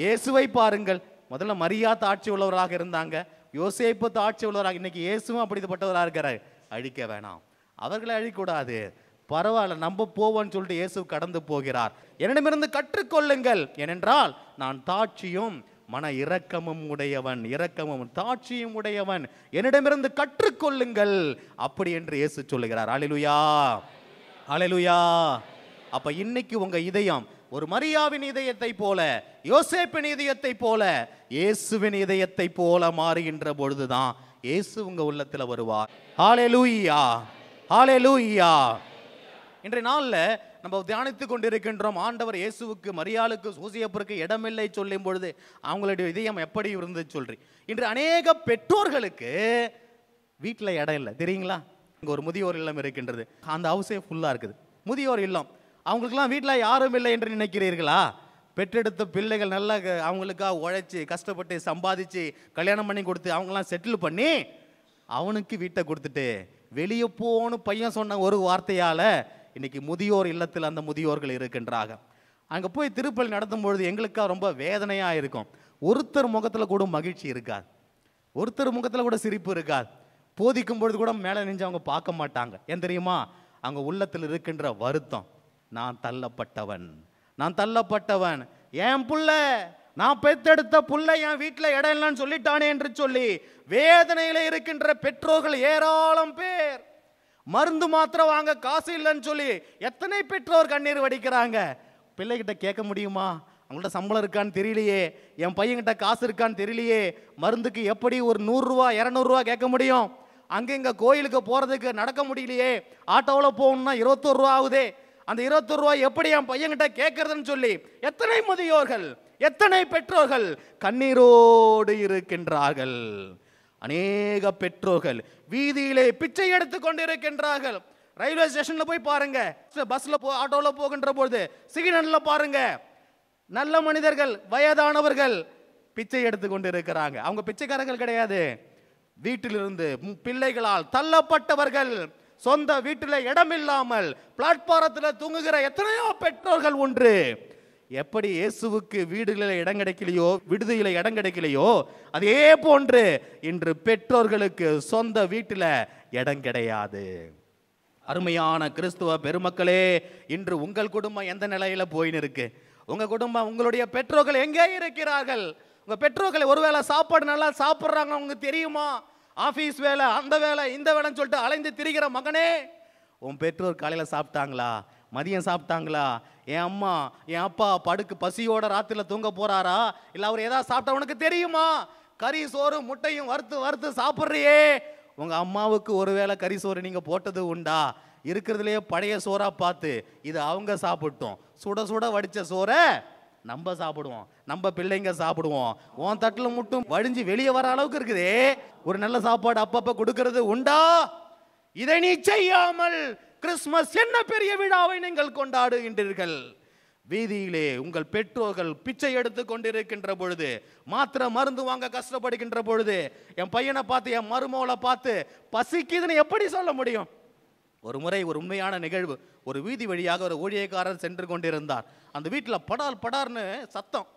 S2: இயேசுவை பாருங்கள் முதல்ல மரியா தாட்சி உள்ளவராக இருந்தாங்க யோசேப்பு தாட்சி உள்ளவராக இன்றைக்கி இயேசுவும் அப்படிப்பட்டவராக இருக்கிறார் அழிக்க வேணாம் அவர்களை அழிக்கூடாது பரவாயில்ல நம்ம போவோம்னு சொல்லிட்டு இயேசு கடந்து போகிறார் என்னிடமிருந்து கற்றுக்கொள்ளுங்கள் ஏனென்றால் நான் தாட்சியும் மன இரக்கமும் உடையவன் இரக்கமும் தாட்சியும் உடையவன் என்னிடமிருந்து கற்றுக்கொள்ளுங்கள் அப்படி என்று இயேசு சொல்லுகிறார் அலிலுயா அலிலுயா அப்போ இன்னைக்கு உங்கள் இதயம் ஒரு மரியாவின் இதயத்தை போல யோசேப்பின் இதயத்தை போல இயேசுவின் இதயத்தை போல மாறுகின்ற பொழுதுதான் இயேசு உங்கள் உள்ளத்தில் வருவார் ஹாலே லூயா ஹாலே லூயா இன்றைய நாளில் நம்ம தியானித்து கொண்டிருக்கின்றோம் ஆண்டவர் இயேசுவுக்கு மரியாளுக்கு சூசியப்பருக்கு இடமில்லை சொல்லும் பொழுது அவங்களுடைய இதயம் எப்படி இருந்து சொல்றி இன்று அநேக பெற்றோர்களுக்கு வீட்டில் இடம் இல்லை தெரியுங்களா இங்கே ஒரு முதியோர் இல்லம் இருக்கின்றது அந்த அவசியம் ஃபுல்லாக இருக்குது முதியோர் இல்லம் அவங்களுக்கெல்லாம் வீட்டில் யாரும் இல்லை என்று நினைக்கிறீர்களா பெற்றெடுத்த பிள்ளைகள் நல்லா அவங்களுக்காக உழைச்சி கஷ்டப்பட்டு சம்பாதிச்சு கல்யாணம் பண்ணி கொடுத்து அவங்களாம் செட்டில் பண்ணி அவனுக்கு வீட்டை கொடுத்துட்டு வெளியே போகணும் பையன் சொன்ன ஒரு வார்த்தையால் இன்றைக்கி முதியோர் இல்லத்தில் அந்த முதியோர்கள் இருக்கின்றாங்க அங்கே போய் திருப்பள்ளி நடத்தும் பொழுது எங்களுக்காக ரொம்ப வேதனையாக இருக்கும் ஒருத்தர் முகத்தில் கூட மகிழ்ச்சி இருக்காது ஒருத்தர் முகத்தில் கூட சிரிப்பு இருக்காது போதிக்கும் பொழுது கூட மேலே நின்று அவங்க பார்க்க மாட்டாங்க ஏன் தெரியுமா அவங்க உள்ளத்தில் இருக்கின்ற வருத்தம் நான் தள்ளப்பட்டவன் நான் தள்ளப்பட்டவன் என் புள்ள நான் பெத்தெடுத்த புள்ள என் வீட்டில் இடம் இல்லைன்னு சொல்லிட்டானே என்று சொல்லி வேதனையில் இருக்கின்ற பெற்றோர்கள் ஏராளம் பேர் மருந்து மாத்திரை வாங்க காசு இல்லைன்னு சொல்லி எத்தனை பெற்றோர் கண்ணீர் வடிக்கிறாங்க பிள்ளைகிட்ட கேட்க முடியுமா அவங்கள்ட்ட சம்பளம் இருக்கான்னு தெரியலையே என் பையன்கிட்ட காசு இருக்கான்னு தெரியலையே மருந்துக்கு எப்படி ஒரு நூறுரூவா இரநூறுவா கேட்க முடியும் அங்கே இங்கே கோயிலுக்கு போகிறதுக்கு நடக்க முடியலையே ஆட்டோவில் போகணுன்னா இருபத்தோரு ரூபா ஆகுதே அந்த இருபத்தொரு ரூபாய் எப்படி என் பையன்கிட்ட கேட்கறதுன்னு சொல்லி எத்தனை முதியோர்கள் எத்தனை பெற்றோர்கள் கண்ணீரோடு இருக்கின்றார்கள் அநேக பெற்றோர்கள் வீதியிலே பிச்சை எடுத்து கொண்டிருக்கின்றார்கள் ரயில்வே ஸ்டேஷனில் போய் பாருங்க பஸ்ஸில் போ ஆட்டோவில் போகின்ற பொழுது சிகிநல்ல பாருங்க நல்ல மனிதர்கள் வயதானவர்கள் பிச்சை எடுத்து கொண்டு இருக்கிறாங்க அவங்க பிச்சைக்காரர்கள் கிடையாது வீட்டிலிருந்து பிள்ளைகளால் தள்ளப்பட்டவர்கள் சொந்த வீட்டில் இடம் இல்லாமல் பிளாட்பாரத்தில் தூங்குகிற எத்தனையோ பெற்றோர்கள் ஒன்று எப்படி இயேசுவுக்கு வீடுகளில் இடம் கிடைக்கலையோ விடுதியில் இடம் கிடைக்கலையோ அதே போன்று இன்று பெற்றோர்களுக்கு சொந்த வீட்டில் இடம் கிடையாது அருமையான கிறிஸ்துவ பெருமக்களே இன்று உங்கள் குடும்பம் எந்த நிலையில் போயின்னு இருக்கு உங்கள் குடும்பம் உங்களுடைய பெற்றோர்கள் எங்கே இருக்கிறார்கள் உங்கள் பெற்றோர்கள் ஒருவேளை சாப்பாடு நல்லா சாப்பிட்றாங்க உங்களுக்கு தெரியுமா ஆஃபீஸ் வேலை அந்த வேலை இந்த வேலைன்னு சொல்லிட்டு அலைந்து திரிகிற மகனே உன் பெற்றோர் காலையில் சாப்பிட்டாங்களா மதியம் சாப்பிட்டாங்களா என் அம்மா என் அப்பா படுக்கு பசியோட ராத்திரில தூங்க போகிறாரா இல்லை அவர் ஏதாவது சாப்பிட்டா உனக்கு தெரியுமா கறி சோறு முட்டையும் வறுத்து வறுத்து சாப்பிட்றியே உங்கள் அம்மாவுக்கு ஒருவேளை கறி சோறு நீங்கள் போட்டது உண்டா இருக்கிறதுலையே பழைய சோறாக பார்த்து இது அவங்க சாப்பிட்டோம் சுட சுட வடித்த சோறை நம்ம சாப்பிடுவோம் நம்ம பிள்ளைங்க சாப்பிடுவோம் உன் தட்டில் முட்டும் வழிஞ்சு வெளியே வர அளவுக்கு இருக்குதே ஒரு நல்ல சாப்பாடு அப்பப்போ கொடுக்கறது உண்டா இதை நீ செய்யாமல் கிறிஸ்மஸ் என்ன பெரிய விழாவை நீங்கள் கொண்டாடுகின்றீர்கள் வீதியிலே உங்கள் பெற்றோர்கள் பிச்சை எடுத்து கொண்டிருக்கின்ற பொழுது மாத்திரை மருந்து வாங்க கஷ்டப்படுகின்ற பொழுது என் பையனை பார்த்து என் மருமகளை பார்த்து பசிக்குதுன்னு எப்படி சொல்ல முடியும் ஒரு முறை ஒரு உண்மையான நிகழ்வு ஒரு வீதி வழியாக ஒரு ஊழியக்காரர் சென்று கொண்டிருந்தார் அந்த வீட்டில் படார் படார்னு சத்தம்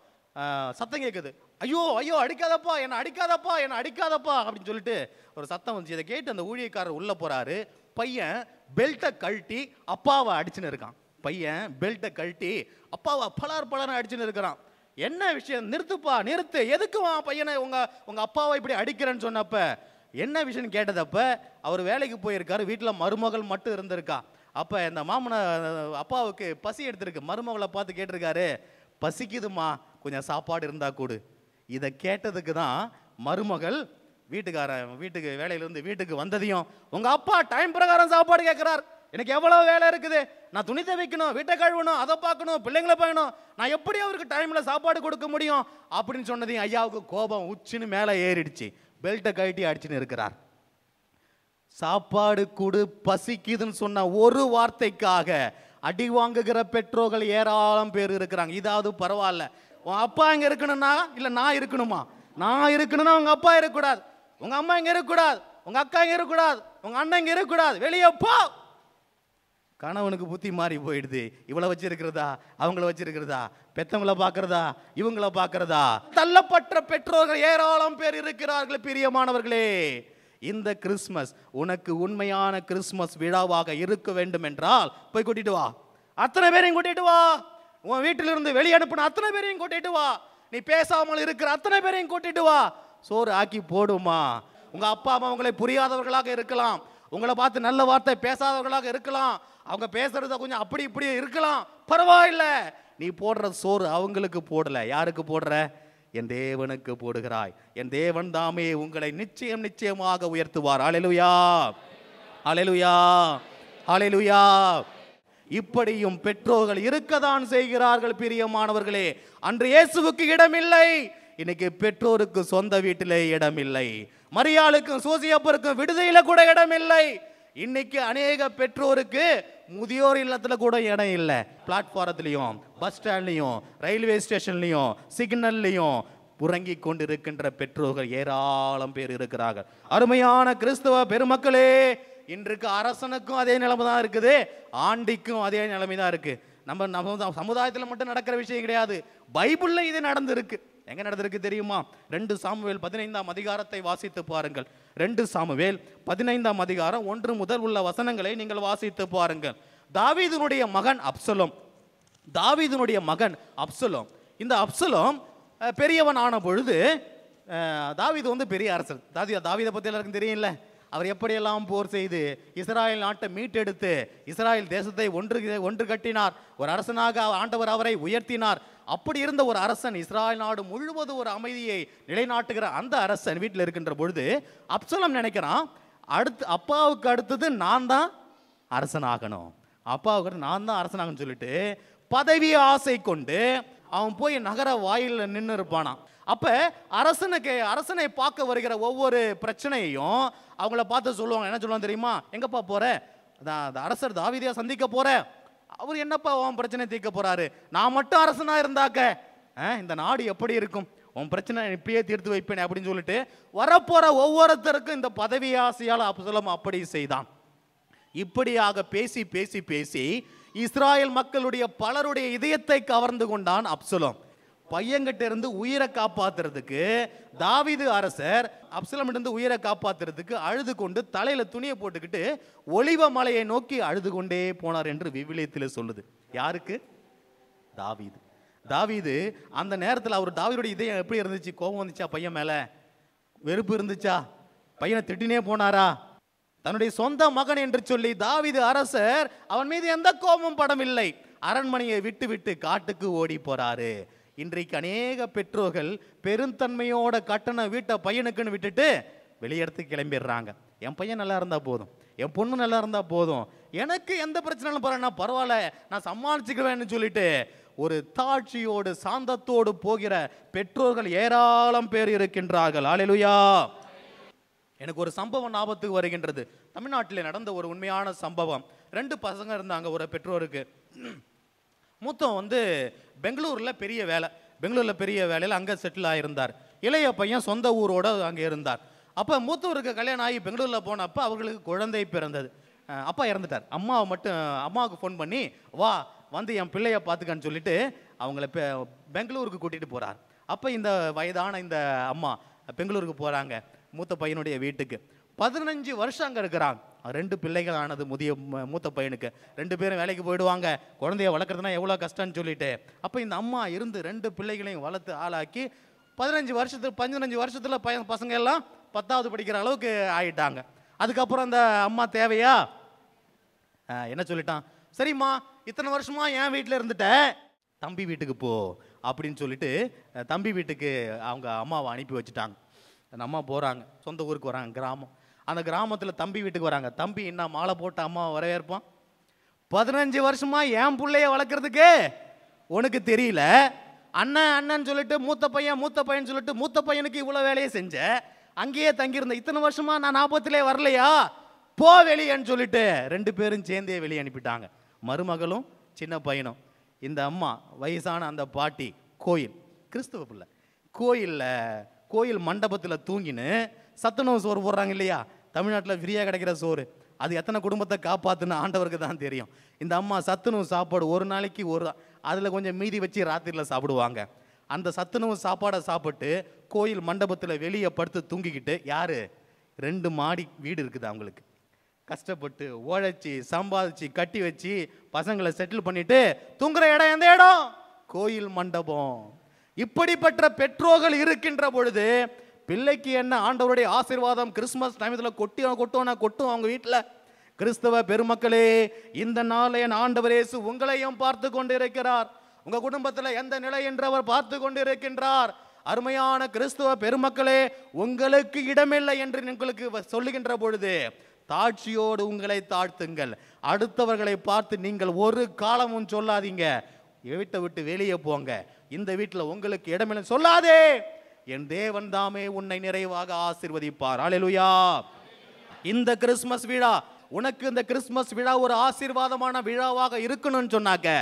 S2: சத்தம் கேட்குது ஐயோ ஐயோ அடிக்காதப்பா என்னை அடிக்காதப்பா என்னை அடிக்காதப்பா அப்படின்னு சொல்லிட்டு ஒரு சத்தம் வந்துச்சு இதை கேட்டு அந்த ஊழியக்காரர் உள்ளே போகிறாரு பையன் பெல்ட்டை கழட்டி அப்பாவை அடிச்சுன்னு இருக்கான் பையன் பெல்ட்டை கழட்டி அப்பாவை பலார் பலார்னு அடிச்சுன்னு இருக்கிறான் என்ன விஷயம் நிறுத்துப்பா நிறுத்து எதுக்குமா பையனை உங்கள் உங்கள் அப்பாவை இப்படி அடிக்கிறேன்னு சொன்னப்ப என்ன விஷயம் கேட்டதப்ப அவர் வேலைக்கு போயிருக்காரு வீட்டில் மருமகள் மட்டும் இருந்திருக்கா அப்போ இந்த மாமன அப்பாவுக்கு பசி எடுத்திருக்கு மருமகளை பார்த்து கேட்டிருக்காரு பசிக்குதுமா கொஞ்சம் சாப்பாடு இருந்தால் கூடு இதை கேட்டதுக்கு தான் மருமகள் வீட்டுக்கார வீட்டுக்கு வேலையிலேருந்து வீட்டுக்கு வந்ததையும் உங்கள் அப்பா டைம் பிரகாரம் சாப்பாடு கேட்குறார் எனக்கு எவ்வளோ வேலை இருக்குது நான் துணி துவைக்கணும் வீட்டை கழுவணும் அதை பார்க்கணும் பிள்ளைங்களை பார்க்கணும் நான் எப்படி அவருக்கு டைமில் சாப்பாடு கொடுக்க முடியும் அப்படின்னு சொன்னதையும் ஐயாவுக்கு கோபம் உச்சின்னு மேலே ஏறிடுச்சு பெல்ட்டை கழட்டி அடிச்சுன்னு இருக்கிறார் சாப்பாடு கூடு பசிக்குதுன்னு சொன்ன ஒரு வார்த்தைக்காக அடி வாங்குகிற பெற்றோர்கள் ஏராளம் பேர் இருக்கிறாங்க இதாவது பரவாயில்ல உன் அப்பா இங்கே இருக்கணும்னா இல்லை நான் இருக்கணுமா நான் இருக்கணும்னா உங்கள் அப்பா இருக்கக்கூடாது உங்கள் அம்மா இங்கே இருக்கக்கூடாது உங்கள் அக்கா இங்கே இருக்கக்கூடாது உங்கள் அண்ணன் இங்கே இருக்கக்கூடாது வெளியே போ கணவனுக்கு புத்தி மாறி போயிடுது இவளை வச்சிருக்கிறதா அவங்கள வச்சிருக்கிறதா பெத்தவங்களை பார்க்கறதா இவங்கள பார்க்கறதா தள்ளப்பட்ட பெற்றோர்கள் ஏராளம் பேர் இருக்கிறார்கள் பிரியமானவர்களே இந்த கிறிஸ்மஸ் உனக்கு உண்மையான கிறிஸ்மஸ் விழாவாக இருக்க வேண்டும் என்றால் போய் கூட்டிட்டு வா அத்தனை பேரையும் கூட்டிட்டு வா உன் வீட்டிலிருந்து வெளியனுப்பின அத்தனை பேரையும் கூட்டிட்டு வா நீ பேசாமல் இருக்கிற அத்தனை பேரையும் கூட்டிட்டு வா சோறு ஆக்கி போடுமா உங்கள் அப்பா அம்மா உங்களை புரியாதவர்களாக இருக்கலாம் உங்களை பார்த்து நல்ல வார்த்தை பேசாதவர்களாக இருக்கலாம் அவங்க பேசுகிறத கொஞ்சம் அப்படி இப்படி இருக்கலாம் பரவாயில்ல நீ போடுற சோறு அவங்களுக்கு போடலை யாருக்கு போடுற என் தேவனுக்கு போடுகிறாய் என் தேவன் தாமே உங்களை நிச்சயம் நிச்சயமாக உயர்த்துவார் அழலுயா அழலுயா அழலுயா இப்படியும் பெற்றோர்கள் இருக்கத்தான் செய்கிறார்கள் பிரியமானவர்களே அன்று இயேசுவுக்கு இடமில்லை இன்னைக்கு பெற்றோருக்கு சொந்த வீட்டிலே இடமில்லை மரியாளுக்கும் சோசியப்பருக்கும் விடுதியில கூட இடமில்லை இன்னைக்கு அநேக பெற்றோருக்கு முதியோர் இல்லத்தில் கூட இடம் இல்லை பிளாட்ஃபாரத்துலேயும் பஸ் ஸ்டாண்ட்லேயும் ரயில்வே ஸ்டேஷன்லேயும் சிக்னல்லையும் உறங்கி இருக்கின்ற பெற்றோர்கள் ஏராளம் பேர் இருக்கிறார்கள் அருமையான கிறிஸ்தவ பெருமக்களே இன்றைக்கு அரசனுக்கும் அதே நிலைமை தான் இருக்குது ஆண்டிக்கும் அதே நிலைமை தான் இருக்குது நம்ம நம்ம சமுதாயத்தில் மட்டும் நடக்கிற விஷயம் கிடையாது பைபிளில் இது நடந்திருக்கு எங்க நடந்திருக்கு தெரியுமா ரெண்டு சாமுவேல் பதினைந்தாம் அதிகாரத்தை வாசித்து பாருங்கள் ரெண்டு சாமுவேல் பதினைந்தாம் அதிகாரம் ஒன்று முதல் உள்ள வசனங்களை நீங்கள் வாசித்து பாருங்கள் தாவீதனுடைய மகன் அப்சலோம் தாவீதனுடைய மகன் அப்சலோம் இந்த அப்சலோம் பெரியவன் ஆன பொழுது தாவீது வந்து பெரிய அரசர் தாதி தாவீதை பற்றி எல்லாருக்கும் தெரியும்ல அவர் எப்படியெல்லாம் போர் செய்து இஸ்ராயல் நாட்டை மீட்டெடுத்து இஸ்ராயல் தேசத்தை ஒன்று ஒன்று கட்டினார் ஒரு அரசனாக ஆண்டவர் அவரை உயர்த்தினார் அப்படி இருந்த ஒரு அரசன் இஸ்ராயல் நாடு முழுவதும் ஒரு அமைதியை நிலைநாட்டுகிற அந்த அரசன் வீட்டில் இருக்கின்ற பொழுது அப்சலம் நினைக்கிறான் அடுத்து அப்பாவுக்கு அடுத்தது நான் தான் அரசனாகணும் அப்பாவுக்கு நான் தான் அரசனாகணும்னு சொல்லிட்டு பதவி ஆசை கொண்டு அவன் போய் நகர வாயிலில் நின்று இருப்பானான் அப்போ அரசனுக்கு அரசனை பார்க்க வருகிற ஒவ்வொரு பிரச்சனையையும் அவங்கள பார்த்து சொல்லுவாங்க என்ன சொல்லுவாங்க தெரியுமா எங்கப்பா போகிற அரசர் தாவிதியா சந்திக்க போகிற அவர் என்னப்பா உன் பிரச்சனை தீர்க்க போகிறாரு நான் மட்டும் அரசனாக இருந்தாக்க இந்த நாடு எப்படி இருக்கும் உன் பிரச்சனை இப்படியே தீர்த்து வைப்பேன் அப்படின்னு சொல்லிட்டு வரப்போகிற ஒவ்வொருத்தருக்கும் இந்த பதவி ஆசையால் அப்சலம் அப்படி செய்தான் இப்படியாக பேசி பேசி பேசி இஸ்ராயல் மக்களுடைய பலருடைய இதயத்தை கவர்ந்து கொண்டான் அப்சலம் பையங்கிட்ட இருந்து உயிரை காப்பாத்துறதுக்கு தாவிது அரசர் இருந்து உயிரை காப்பாத்துறதுக்கு அழுது கொண்டு தலையில துணியை போட்டுக்கிட்டு ஒளிவ மலையை நோக்கி அழுது கொண்டே போனார் என்று விவிலியத்தில் சொல்லுது யாருக்கு தாவிது தாவிது அந்த நேரத்தில் அவர் தாவியுடைய இதயம் எப்படி இருந்துச்சு கோபம் வந்துச்சா பையன் மேலே வெறுப்பு இருந்துச்சா பையனை திட்டினே போனாரா தன்னுடைய சொந்த மகன் என்று சொல்லி தாவிது அரசர் அவன் மீது எந்த கோபமும் படமில்லை அரண்மனையை விட்டு விட்டு காட்டுக்கு ஓடி போறாரு இன்றைக்கு அநேக பெற்றோர்கள் பெருந்தன்மையோட கட்டண வீட்டை பையனுக்குன்னு விட்டுட்டு வெளியிடத்துக்கு கிளம்பிடுறாங்க என் பையன் நல்லா இருந்தால் போதும் என் பொண்ணு நல்லா இருந்தால் போதும் எனக்கு எந்த பிரச்சனையும் பரவாயில்ல பரவாயில்ல நான் சமாளிச்சுக்குவேன்னு சொல்லிட்டு ஒரு தாட்சியோடு சாந்தத்தோடு போகிற பெற்றோர்கள் ஏராளம் பேர் இருக்கின்றார்கள் ஆலையிலுயா எனக்கு ஒரு சம்பவம் ஞாபகத்துக்கு வருகின்றது தமிழ்நாட்டில் நடந்த ஒரு உண்மையான சம்பவம் ரெண்டு பசங்க இருந்தாங்க ஒரு பெற்றோருக்கு மூத்தம் வந்து பெங்களூரில் பெரிய வேலை பெங்களூரில் பெரிய வேலையில் அங்கே செட்டில் ஆகியிருந்தார் இளைய பையன் சொந்த ஊரோடு அங்கே இருந்தார் அப்போ மூத்தவருக்கு கல்யாணம் ஆகி பெங்களூரில் போனப்போ அவங்களுக்கு குழந்தை பிறந்தது அப்பா இறந்துட்டார் அம்மாவை மட்டும் அம்மாவுக்கு ஃபோன் பண்ணி வா வந்து என் பிள்ளைய பார்த்துக்கன்னு சொல்லிட்டு அவங்கள பெ பெங்களூருக்கு கூட்டிகிட்டு போகிறார் அப்போ இந்த வயதான இந்த அம்மா பெங்களூருக்கு போகிறாங்க மூத்த பையனுடைய வீட்டுக்கு பதினஞ்சு வருஷம் அங்கே இருக்கிறான் ரெண்டு பிள்ளைகள் ஆனது முதிய மூத்த பையனுக்கு ரெண்டு பேரும் வேலைக்கு போயிடுவாங்க குழந்தைய வளர்க்குறதுனா எவ்வளோ கஷ்டம்னு சொல்லிட்டு அப்போ இந்த அம்மா இருந்து ரெண்டு பிள்ளைகளையும் வளர்த்து ஆளாக்கி பதினஞ்சு வருஷத்துக்கு பதினஞ்சு வருஷத்தில் பைய பசங்க எல்லாம் பத்தாவது படிக்கிற அளவுக்கு ஆயிட்டாங்க அதுக்கப்புறம் அந்த அம்மா தேவையா என்ன சொல்லிட்டான் சரிம்மா இத்தனை வருஷமா என் வீட்டில் இருந்துட்ட தம்பி வீட்டுக்கு போ அப்படின்னு சொல்லிட்டு தம்பி வீட்டுக்கு அவங்க அம்மாவை அனுப்பி வச்சுட்டாங்க அம்மா போகிறாங்க சொந்த ஊருக்கு வராங்க கிராமம் அந்த கிராமத்தில் தம்பி வீட்டுக்கு வராங்க தம்பி என்ன மாலை போட்டு அம்மா வரவேற்பான் பதினஞ்சு வருஷமா என் பிள்ளைய வளர்க்குறதுக்கு உனக்கு தெரியல அண்ணன் அண்ணன் சொல்லிட்டு மூத்த பையன் மூத்த பையன் சொல்லிட்டு மூத்த பையனுக்கு இவ்வளோ வேலையை செஞ்ச அங்கேயே தங்கியிருந்த இத்தனை வருஷமா நான் ஆபத்திலே வரலையா போ வெளியேன்னு சொல்லிட்டு ரெண்டு பேரும் சேர்ந்தே வெளியே அனுப்பிட்டாங்க மருமகளும் சின்ன பையனும் இந்த அம்மா வயசான அந்த பாட்டி கோயில் கிறிஸ்துவ பிள்ளை கோயிலில் கோயில் மண்டபத்தில் தூங்கின்னு சத்துணவு சோறு போடுறாங்க இல்லையா தமிழ்நாட்டில் ஃப்ரீயாக கிடைக்கிற சோறு அது எத்தனை குடும்பத்தை காப்பாற்றுன்னு ஆண்டவருக்கு தான் தெரியும் இந்த அம்மா சத்துணவு சாப்பாடு ஒரு நாளைக்கு ஒரு அதில் கொஞ்சம் மீதி வச்சு ராத்திரியில் சாப்பிடுவாங்க அந்த சத்துணவு சாப்பாடை சாப்பிட்டு கோயில் மண்டபத்தில் வெளியே படுத்து தூங்கிக்கிட்டு யார் ரெண்டு மாடி வீடு இருக்குது அவங்களுக்கு கஷ்டப்பட்டு உழைச்சி சம்பாதிச்சு கட்டி வச்சு பசங்களை செட்டில் பண்ணிட்டு தூங்குற இடம் எந்த இடம் கோயில் மண்டபம் இப்படிப்பட்ட பெற்றோர்கள் இருக்கின்ற பொழுது பிள்ளைக்கு என்ன ஆண்டவருடைய ஆசீர்வாதம் கிறிஸ்மஸ் டைமத்தில் கொட்டி கொட்டோன்னா கொட்டும் அவங்க வீட்டில் கிறிஸ்தவ பெருமக்களே இந்த நாள் என் ஆண்டவரேசு உங்களையும் பார்த்து கொண்டிருக்கிறார் உங்கள் குடும்பத்தில் எந்த நிலை என்று அவர் பார்த்து கொண்டிருக்கின்றார் அருமையான கிறிஸ்துவ பெருமக்களே உங்களுக்கு இடமில்லை என்று உங்களுக்கு சொல்லுகின்ற பொழுது தாட்சியோடு உங்களை தாழ்த்துங்கள் அடுத்தவர்களை பார்த்து நீங்கள் ஒரு காலமும் சொல்லாதீங்க வீட்டை விட்டு வெளியே போங்க இந்த வீட்டில் உங்களுக்கு இடமில்லை சொல்லாதே என் தேவன் தாமே உன்னை நிறைவாக ஆசிர்வதிப்பார் அலலுயா இந்த கிறிஸ்மஸ் விழா உனக்கு இந்த கிறிஸ்மஸ் விழா ஒரு ஆசீர்வாதமான விழாவாக இருக்கணும்னு சொன்னாக்க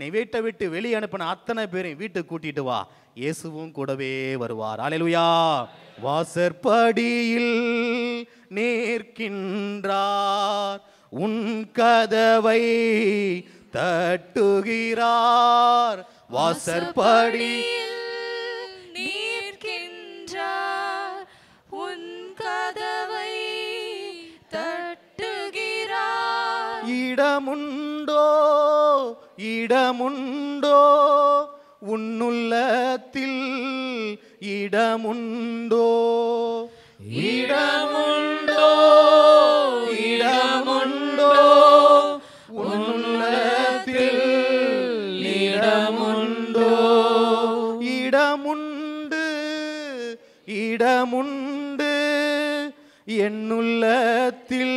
S2: நீ வீட்டை விட்டு வெளியே அனுப்பின அத்தனை பேரையும் வீட்டுக்கு கூட்டிட்டு வா இயேசுவும் கூடவே வருவார் அலையலுயா வாசற்படியில் நேர்கின்றார் உன் கதவை தட்டுகிறார் வாசற்படி
S1: இடமுண்டோ
S2: இடமுண்டோ உன்னுள்ளத்தில் இடமுண்டோ இடமுண்டோ இடமுண்டோ உன்னுள்ளத்தில்
S1: இடமுண்டோ இடமுண்டு இடமுண்டு என்னுள்ளத்தில்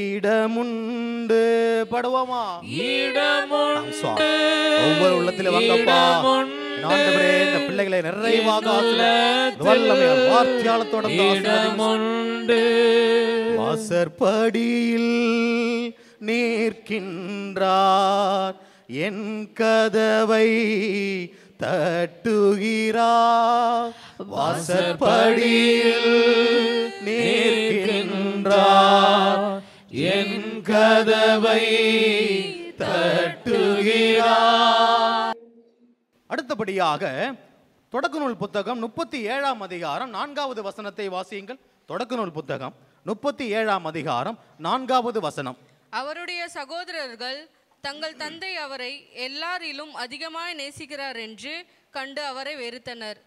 S2: இடமுண்டு படுவோமா இடமுண்டு ஒவ்வொரு உள்ளத்திலே வாங்கப்பா ஆண்டவரே இந்த பிள்ளைகளை நிறைவாக வல்லமையால் வார்த்தையால தொடர்ந்து இடமுண்டு வாசற்படியில் நிற்கின்றார் என் கதவை தட்டுகிறார்
S1: வாசற்படியில் நிற்கின்றார் என் கதவை தட்டுகிறார்
S2: அடுத்தபடியாக தொடக்க நூல் புத்தகம் முப்பத்தி ஏழாம் அதிகாரம் நான்காவது வசனத்தை வாசியுங்கள் தொடக்க நூல் புத்தகம் முப்பத்தி ஏழாம் அதிகாரம் நான்காவது வசனம்
S3: அவருடைய சகோதரர்கள் தங்கள் தந்தை அவரை எல்லாரிலும் அதிகமாய் நேசிக்கிறார் என்று கண்டு அவரை வெறுத்தனர்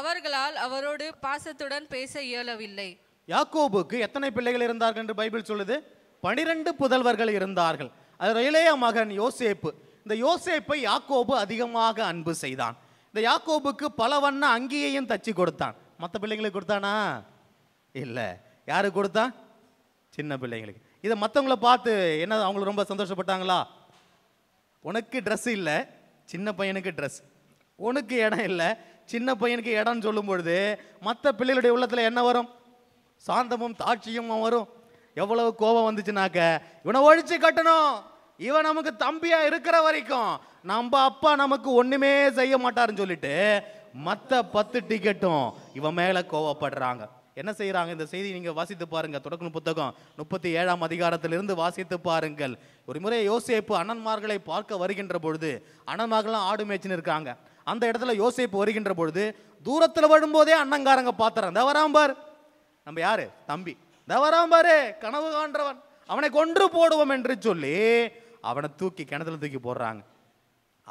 S3: அவர்களால் அவரோடு பாசத்துடன் பேச இயலவில்லை
S2: யாக்கோபுக்கு எத்தனை பிள்ளைகள் இருந்தார்கள் என்று பைபிள் சொல்லுது பனிரெண்டு புதல்வர்கள் இருந்தார்கள் அது இளைய மகன் யோசேப்பு இந்த யோசேப்பை யாக்கோபு அதிகமாக அன்பு செய்தான் இந்த யாக்கோபுக்கு பல வண்ண அங்கியையும் தச்சு கொடுத்தான் மற்ற பிள்ளைங்களுக்கு கொடுத்தானா இல்லை யாரு கொடுத்தான் சின்ன பிள்ளைங்களுக்கு இதை மற்றவங்கள பார்த்து என்ன அவங்களுக்கு ரொம்ப சந்தோஷப்பட்டாங்களா உனக்கு ட்ரெஸ் இல்லை சின்ன பையனுக்கு ட்ரெஸ் உனக்கு இடம் இல்லை சின்ன பையனுக்கு இடம்னு சொல்லும் பொழுது மற்ற பிள்ளைகளுடைய உள்ளத்தில் என்ன வரும் சாந்தமும் தாட்சியும் வரும் எவ்வளவு கோபம் வந்துச்சுனாக்க இவனை ஒழிச்சு கட்டணும் இவன் நமக்கு தம்பியா இருக்கிற வரைக்கும் நம்ம அப்பா நமக்கு ஒண்ணுமே செய்ய மாட்டாருன்னு சொல்லிட்டு மற்ற பத்து டிக்கெட்டும் இவன் மேல கோவப்படுறாங்க என்ன செய்கிறாங்க இந்த செய்தி நீங்கள் வாசித்து பாருங்கள் தொடக்கணும் புத்தகம் முப்பத்தி ஏழாம் அதிகாரத்திலிருந்து வாசித்து பாருங்கள் ஒரு முறை யோசிப்பு அண்ணன்மார்களை பார்க்க வருகின்ற பொழுது அண்ணன்மார்கள்லாம் ஆடு மேய்ச்சின்னு இருக்காங்க அந்த இடத்துல யோசிப்பு வருகின்ற பொழுது தூரத்தில் வரும்போதே அண்ணங்காரங்க பார்த்துறாங்க இந்த வராம்பார் நம்ம யார் தம்பி தவறாம பாரு கனவு காண்றவன் அவனை கொன்று போடுவோம் என்று சொல்லி அவனை தூக்கி கிணத்துல தூக்கி போடுறாங்க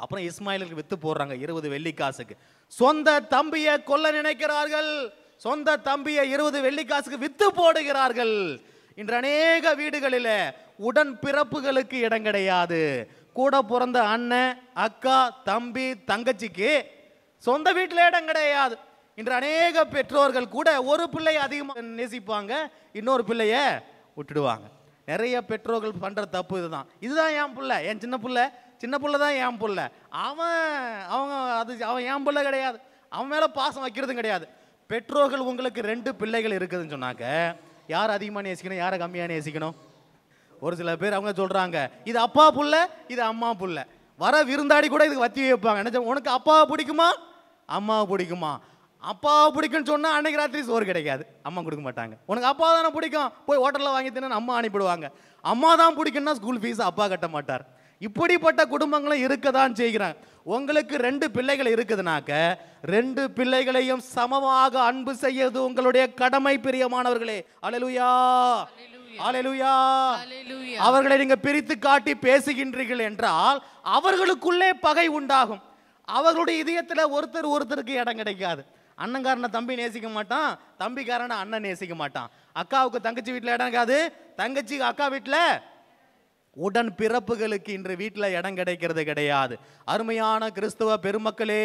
S2: அப்புறம் இஸ்மாயிலுக்கு வித்து போடுறாங்க இருபது வெள்ளிக்காசுக்கு சொந்த தம்பியை கொல்ல நினைக்கிறார்கள் சொந்த தம்பியை இருபது வெள்ளிக்காசுக்கு வித்து போடுகிறார்கள் இன்று அநேக வீடுகளில் உடன் பிறப்புகளுக்கு இடம் கிடையாது கூட பிறந்த அண்ணன் அக்கா தம்பி தங்கச்சிக்கு சொந்த வீட்டில் இடம் கிடையாது இன்று அநேக பெற்றோர்கள் கூட ஒரு பிள்ளையை அதிகமாக நேசிப்பாங்க இன்னொரு பிள்ளைய விட்டுடுவாங்க நிறைய பெற்றோர்கள் பண்ணுற தப்பு இதுதான் இதுதான் என் பிள்ளை என் சின்ன பிள்ளை சின்ன பிள்ளை தான் என் பிள்ளை அவன் அவங்க அது அவன் என் பிள்ளை கிடையாது அவன் மேலே பாசம் வைக்கிறதும் கிடையாது பெற்றோர்கள் உங்களுக்கு ரெண்டு பிள்ளைகள் இருக்குதுன்னு சொன்னாக்க யார் அதிகமாக நேசிக்கணும் யாரை கம்மியாக நேசிக்கணும் ஒரு சில பேர் அவங்க சொல்கிறாங்க இது அப்பா புள்ள இது அம்மா புள்ள வர விருந்தாடி கூட இதுக்கு வத்தி வைப்பாங்க என்ன உனக்கு அப்பாவை பிடிக்குமா அம்மாவை பிடிக்குமா அப்பாவை பிடிக்கும்னு சொன்னால் அன்னைக்கு ராத்திரி சோறு கிடைக்காது அம்மா கொடுக்க மாட்டாங்க உனக்கு அப்பா தானே பிடிக்கும் போய் ஹோட்டலில் வாங்கி தின்னு அம்மா அனுப்பிடுவாங்க அம்மா தான் பிடிக்கும்னா ஸ்கூல் ஃபீஸ் அப்பா கட்ட மாட்டார் இப்படிப்பட்ட குடும்பங்களும் இருக்க தான் செய்கிறேன் உங்களுக்கு ரெண்டு பிள்ளைகள் இருக்குதுனாக்க ரெண்டு பிள்ளைகளையும் சமமாக அன்பு செய்யறது உங்களுடைய கடமை பிரியமானவர்களே அலலுயா அலலுயா அவர்களை நீங்க பிரித்து காட்டி பேசுகின்றீர்கள் என்றால் அவர்களுக்குள்ளே பகை உண்டாகும் அவர்களுடைய இதயத்தில் ஒருத்தர் ஒருத்தருக்கு இடம் கிடைக்காது அண்ணங்காரனை தம்பி நேசிக்க மாட்டான் தம்பிக்காரனை அண்ணன் நேசிக்க மாட்டான் அக்காவுக்கு தங்கச்சி வீட்டில் இடம் காது தங்கச்சி அக்கா வீட்டில் உடன் பிறப்புகளுக்கு இன்று வீட்டில் இடம் கிடைக்கிறது கிடையாது அருமையான கிறிஸ்துவ பெருமக்களே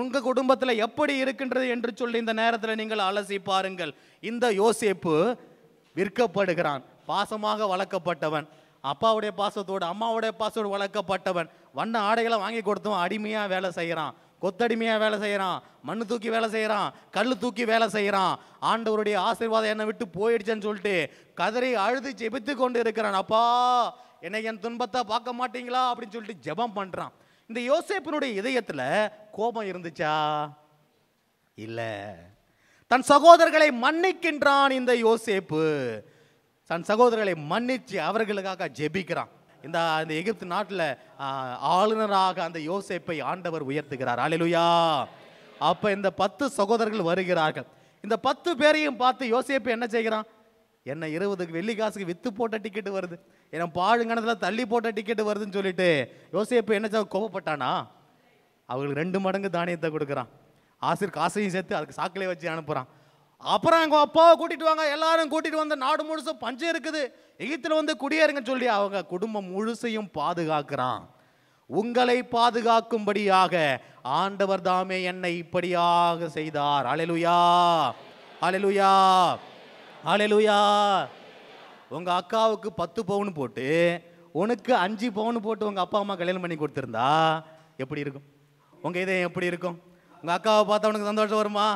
S2: உங்கள் குடும்பத்தில் எப்படி இருக்கின்றது என்று சொல்லி இந்த நேரத்தில் நீங்கள் அலசி பாருங்கள் இந்த யோசிப்பு விற்கப்படுகிறான் பாசமாக வளர்க்கப்பட்டவன் அப்பாவுடைய பாசத்தோடு அம்மாவுடைய பாசத்தோடு வளர்க்கப்பட்டவன் வண்ண ஆடைகளை வாங்கி கொடுத்தவன் அடிமையாக வேலை செய்கிறான் கொத்தடிமையாக வேலை செய்கிறான் மண் தூக்கி வேலை செய்கிறான் கல் தூக்கி வேலை செய்கிறான் ஆண்டவருடைய ஆசீர்வாதம் என்னை விட்டு போயிடுச்சேன்னு சொல்லிட்டு கதறி அழுது ஜெபித்து கொண்டு இருக்கிறான் அப்பா என்னை என் துன்பத்தை பார்க்க மாட்டீங்களா அப்படின்னு சொல்லிட்டு ஜெபம் பண்ணுறான் இந்த யோசேப்பினுடைய இதயத்தில் கோபம் இருந்துச்சா இல்லை தன் சகோதரர்களை மன்னிக்கின்றான் இந்த யோசேப்பு தன் சகோதரர்களை மன்னித்து அவர்களுக்காக ஜெபிக்கிறான் இந்த இந்த எகிப்து நாட்டில் ஆளுநராக அந்த யோசேப்பை ஆண்டவர் உயர்த்துகிறார் அலிலுயா அப்போ இந்த பத்து சகோதரர்கள் வருகிறார்கள் இந்த பத்து பேரையும் பார்த்து யோசேப்பு என்ன செய்கிறான் என்ன இருபதுக்கு வெள்ளி காசுக்கு விற்று போட்ட டிக்கெட் வருது என்ன பாழுங்கணத்தில் தள்ளி போட்ட டிக்கெட் வருதுன்னு சொல்லிட்டு யோசேப்பு என்ன கோபப்பட்டானா அவர்களுக்கு ரெண்டு மடங்கு தானியத்தை கொடுக்குறான் ஆசிரியர் காசையும் சேர்த்து அதுக்கு சாக்கிலே வச்சு அனுப்புகிறான் அப்புறம் எங்கள் அப்பாவை கூட்டிகிட்டு வாங்க எல்லாரும் கூட்டிகிட்டு வந்து நாடு முழுசும் பஞ்சம் இருக்குது எகித்தில் வந்து குடியேறுங்கன்னு சொல்லி அவங்க குடும்பம் முழுசையும் பாதுகாக்கிறான் உங்களை பாதுகாக்கும்படியாக ஆண்டவர் தாமே என்னை இப்படியாக செய்தார் அலலுயா அலலுயா அலலுயா உங்கள் அக்காவுக்கு பத்து பவுன் போட்டு உனக்கு அஞ்சு பவுன் போட்டு உங்கள் அப்பா அம்மா கல்யாணம் பண்ணி கொடுத்துருந்தா எப்படி இருக்கும் உங்கள் இதயம் எப்படி இருக்கும் உங்கள் அக்காவை பார்த்தா உனக்கு சந்தோஷம் வருமா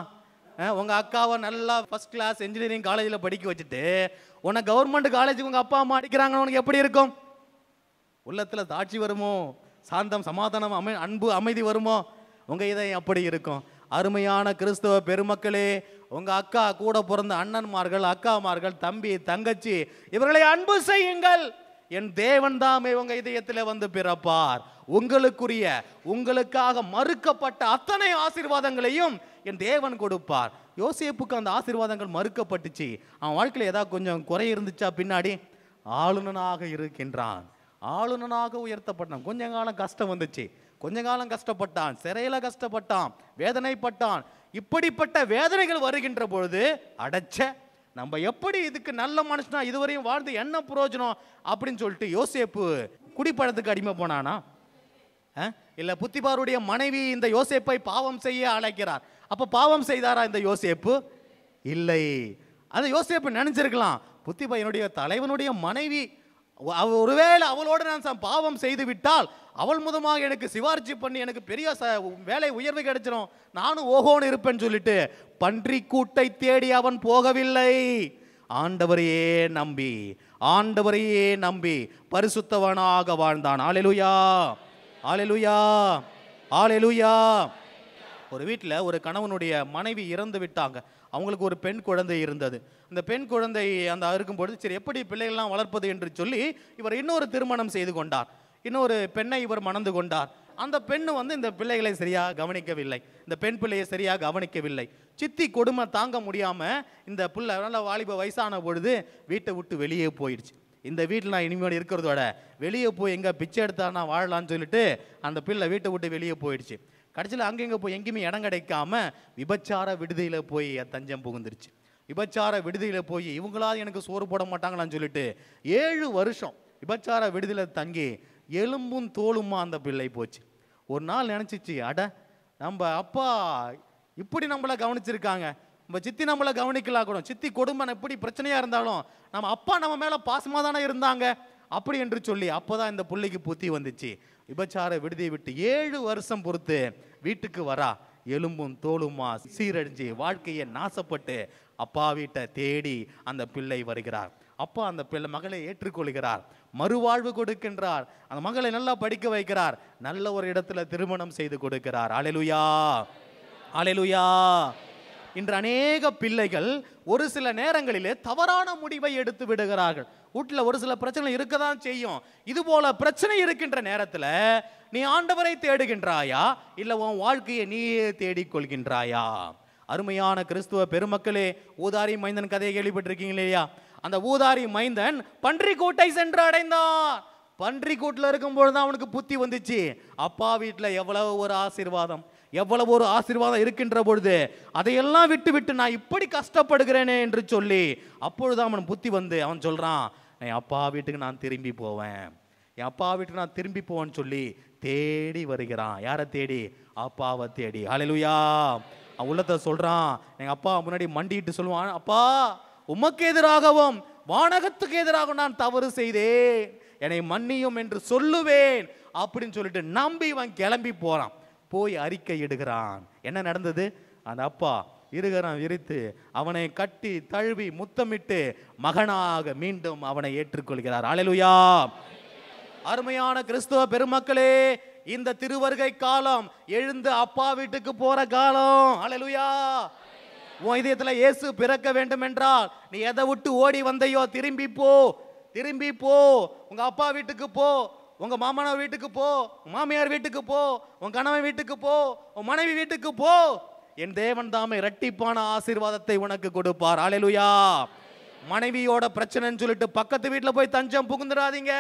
S2: உங்கள் அக்காவை நல்லா ஃபஸ்ட் கிளாஸ் இன்ஜினியரிங் காலேஜில் படிக்க வச்சுட்டு உன்னை கவர்மெண்ட் காலேஜுக்கு உங்கள் அப்பா அம்மா அடிக்கிறாங்கன்னு உனக்கு எப்படி இருக்கும் உள்ளத்தில் தாட்சி வருமோ சாந்தம் சமாதானம் அமை அன்பு அமைதி வருமோ உங்கள் இதை அப்படி இருக்கும் அருமையான கிறிஸ்தவ பெருமக்களே உங்கள் அக்கா கூட பிறந்த அண்ணன்மார்கள் அக்காமார்கள் தம்பி தங்கச்சி இவர்களை அன்பு செய்யுங்கள் என் தேவன் தாமே உங்க இதயத்தில் வந்து பிறப்பார் உங்களுக்குரிய உங்களுக்காக மறுக்கப்பட்ட அத்தனை ஆசீர்வாதங்களையும் என் தேவன் கொடுப்பார் யோசேப்புக்கு அந்த ஆசீர்வாதங்கள் மறுக்கப்பட்டுச்சு அவன் வாழ்க்கையில் ஏதாவது கொஞ்சம் குறை இருந்துச்சா பின்னாடி ஆளுநனாக இருக்கின்றான் ஆளுநனாக உயர்த்தப்பட்டான் கொஞ்ச காலம் கஷ்டம் வந்துச்சு கொஞ்ச காலம் கஷ்டப்பட்டான் சிறையில் கஷ்டப்பட்டான் வேதனைப்பட்டான் இப்படிப்பட்ட வேதனைகள் வருகின்ற பொழுது அடைச்ச நம்ம எப்படி இதுக்கு நல்ல மனுஷனா இதுவரையும் வாழ்ந்து என்ன புரோஜனம் அப்படின்னு சொல்லிட்டு யோசேப்பு குடிப்பழத்துக்கு அடிமை போனானா இல்லை புத்திபாருடைய மனைவி இந்த யோசேப்பை பாவம் செய்ய அழைக்கிறார் அப்போ பாவம் செய்தாரா இந்த யோசேப்பு இல்லை அந்த யோசேப்பு நினைஞ்சிருக்கலாம் புத்திபா என்னுடைய தலைவனுடைய மனைவி ஒருவேளை அவளோடு நான் பாவம் செய்து விட்டால் அவள் மூலமாக எனக்கு சிவார்ஜி பண்ணி எனக்கு பெரிய ச வேலை உயர்வு கிடைச்சிடும் நானும் ஓஹோன்னு இருப்பேன்னு சொல்லிட்டு பன்றி கூட்டை தேடி அவன் போகவில்லை ஆண்டவரையே நம்பி ஆண்டவரையே நம்பி பரிசுத்தவனாக வாழ்ந்தான் ஆளெலுயா ஆளெலுயா ஆளெலுயா ஒரு வீட்டில் ஒரு கணவனுடைய மனைவி இறந்து விட்டாங்க அவங்களுக்கு ஒரு பெண் குழந்தை இருந்தது அந்த பெண் குழந்தை அந்த இருக்கும்பொழுது சரி எப்படி பிள்ளைகள்லாம் வளர்ப்பது என்று சொல்லி இவர் இன்னொரு திருமணம் செய்து கொண்டார் இன்னொரு பெண்ணை இவர் மணந்து கொண்டார் அந்த பெண்ணு வந்து இந்த பிள்ளைகளை சரியாக கவனிக்கவில்லை இந்த பெண் பிள்ளையை சரியாக கவனிக்கவில்லை சித்தி கொடுமை தாங்க முடியாமல் இந்த பிள்ளை நல்ல வாலிப வயசான பொழுது வீட்டை விட்டு வெளியே போயிடுச்சு இந்த வீட்டில் நான் இனிமேல் இருக்கிறதோட வெளியே போய் எங்கே பிச்சை எடுத்தா நான் வாழலான்னு சொல்லிட்டு அந்த பிள்ளை வீட்டை விட்டு வெளியே போயிடுச்சு கடைசியில் இங்கே போய் எங்கேயுமே இடம் கிடைக்காம விபச்சார விடுதியில் போய் தஞ்சம் புகுந்துருச்சு விபச்சார விடுதியில் போய் இவங்களாவது எனக்கு சோறு போட மாட்டாங்களான்னு சொல்லிட்டு ஏழு வருஷம் விபச்சார விடுதியில் தங்கி எலும்பும் தோலுமா அந்த பிள்ளை போச்சு ஒரு நாள் நினச்சிச்சு அட நம்ம அப்பா இப்படி நம்மளை கவனிச்சிருக்காங்க நம்ம சித்தி நம்மளை கவனிக்கலாக்கணும் சித்தி கொடுமை எப்படி பிரச்சனையாக இருந்தாலும் நம்ம அப்பா நம்ம மேலே பாசமாக தானே இருந்தாங்க அப்படி என்று சொல்லி அப்போ தான் இந்த பிள்ளைக்கு புத்தி வந்துச்சு விபச்சார விடுதியை விட்டு ஏழு வருஷம் பொறுத்து வீட்டுக்கு வரா எலும்பும் தோளுமா சீரழிஞ்சு வாழ்க்கையை நாசப்பட்டு அப்பா வீட்டை தேடி அந்த பிள்ளை வருகிறார் அப்பா அந்த பிள்ளை மகளை ஏற்றுக்கொள்கிறார் மறுவாழ்வு கொடுக்கின்றார் அந்த மகளை நல்லா படிக்க வைக்கிறார் நல்ல ஒரு இடத்துல திருமணம் செய்து கொடுக்கிறார் அலையலுயா அலையலுயா இன்று அநேக பிள்ளைகள் ஒரு சில நேரங்களிலே தவறான முடிவை எடுத்து விடுகிறார்கள் வீட்டில் ஒரு சில பிரச்சனை இருக்க தான் செய்யும் இது போல பிரச்சனை இருக்கின்ற நேரத்தில் நீ ஆண்டவரை தேடுகின்றாயா இல்லை உன் வாழ்க்கையை நீயே தேடிக்கொள்கின்றாயா அருமையான கிறிஸ்துவ பெருமக்களே ஊதாரி மைந்தன் கதையை கேள்விப்பட்டிருக்கீங்க இல்லையா அந்த ஊதாரி மைந்தன் கூட்டை சென்று அடைந்தான் பன்றிக்கூட்டில் இருக்கும்பொழுது தான் அவனுக்கு புத்தி வந்துச்சு அப்பா வீட்டில் எவ்வளவு ஒரு ஆசீர்வாதம் எவ்வளவு ஒரு ஆசீர்வாதம் இருக்கின்ற பொழுது அதையெல்லாம் விட்டு விட்டு நான் இப்படி கஷ்டப்படுகிறேனே என்று சொல்லி அப்பொழுது அவன் புத்தி வந்து அவன் சொல்கிறான் என் அப்பா வீட்டுக்கு நான் திரும்பி போவேன் என் அப்பா வீட்டுக்கு நான் திரும்பி போவேன்னு சொல்லி தேடி வருகிறான் யாரை தேடி அப்பாவை தேடி அலையிலுயா அவன் உள்ளத்தை சொல்கிறான் எங்கள் அப்பா முன்னாடி மண்டிட்டு சொல்லுவான் அப்பா உமக்கு எதிராகவும் வானகத்துக்கு எதிராக நான் தவறு செய்தேன் என்னை மன்னியும் என்று சொல்லுவேன் அப்படின்னு சொல்லிட்டு நம்பி இவன் கிளம்பி போகிறான் போய் அறிக்கை இடுகிறான் என்ன நடந்தது அந்த அப்பா இருகரம் விரித்து அவனை கட்டி தழுவி முத்தமிட்டு மகனாக மீண்டும் அவனை ஏற்றுக்கொள்கிறார் அழலுயா அருமையான கிறிஸ்துவ பெருமக்களே இந்த திருவருகை காலம் எழுந்து அப்பா வீட்டுக்கு போற காலம் அழலுயா உன் இதயத்தில் இயேசு பிறக்க வேண்டும் என்றால் நீ எதை விட்டு ஓடி வந்தையோ திரும்பி போ திரும்பி போ உங்க அப்பா வீட்டுக்கு போ உங்கள் மாமனார் வீட்டுக்கு போ மாமியார் வீட்டுக்கு போ உன் கணவன் வீட்டுக்கு போ உன் மனைவி வீட்டுக்கு போ என் தேவன் தாமே இரட்டிப்பான ஆசீர்வாதத்தை உனக்கு கொடுப்பார் அலையலுயா மனைவியோட பிரச்சனைன்னு சொல்லிட்டு பக்கத்து வீட்டில் போய் தஞ்சம் புகுந்துடாதீங்க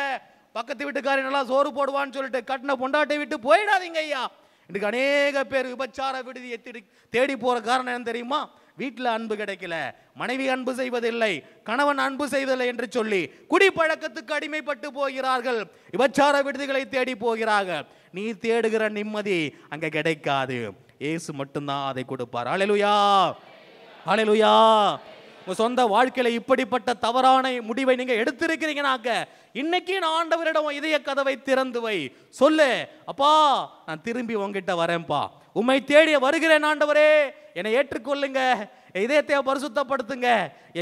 S2: பக்கத்து வீட்டுக்காரி நல்லா சோறு போடுவான்னு சொல்லிட்டு கட்டின பொண்டாட்டை விட்டு போயிடாதீங்க ஐயா இன்றைக்கு அநேக பேர் விபச்சார விடுதியை தேடி போகிற காரணம் என்ன தெரியுமா வீட்டில் அன்பு கிடைக்கல மனைவி அன்பு செய்வதில்லை கணவன் அன்பு செய்வதில்லை என்று சொல்லி குடிப்பழக்கத்துக்கு அடிமைப்பட்டு போகிறார்கள் விபச்சார விடுதிகளை தேடி போகிறார்கள் நீ தேடுகிற நிம்மதி அங்கே கிடைக்காது ஏசு மட்டும்தான் அதை கொடுப்பார் அழலுயா அழலுயா உங்கள் சொந்த வாழ்க்கையில் இப்படிப்பட்ட தவறான முடிவை நீங்கள் எடுத்திருக்கிறீங்கனாக்க இன்னைக்கு நான் ஆண்டவரிடம் இதய கதவை திறந்து வை சொல்லு அப்பா நான் திரும்பி உங்ககிட்ட வரேன்ப்பா உம்மை தேடிய வருகிறேன் ஆண்டவரே என்னை ஏற்றுக்கொள்ளுங்க இதயத்தை பரிசுத்தப்படுத்துங்க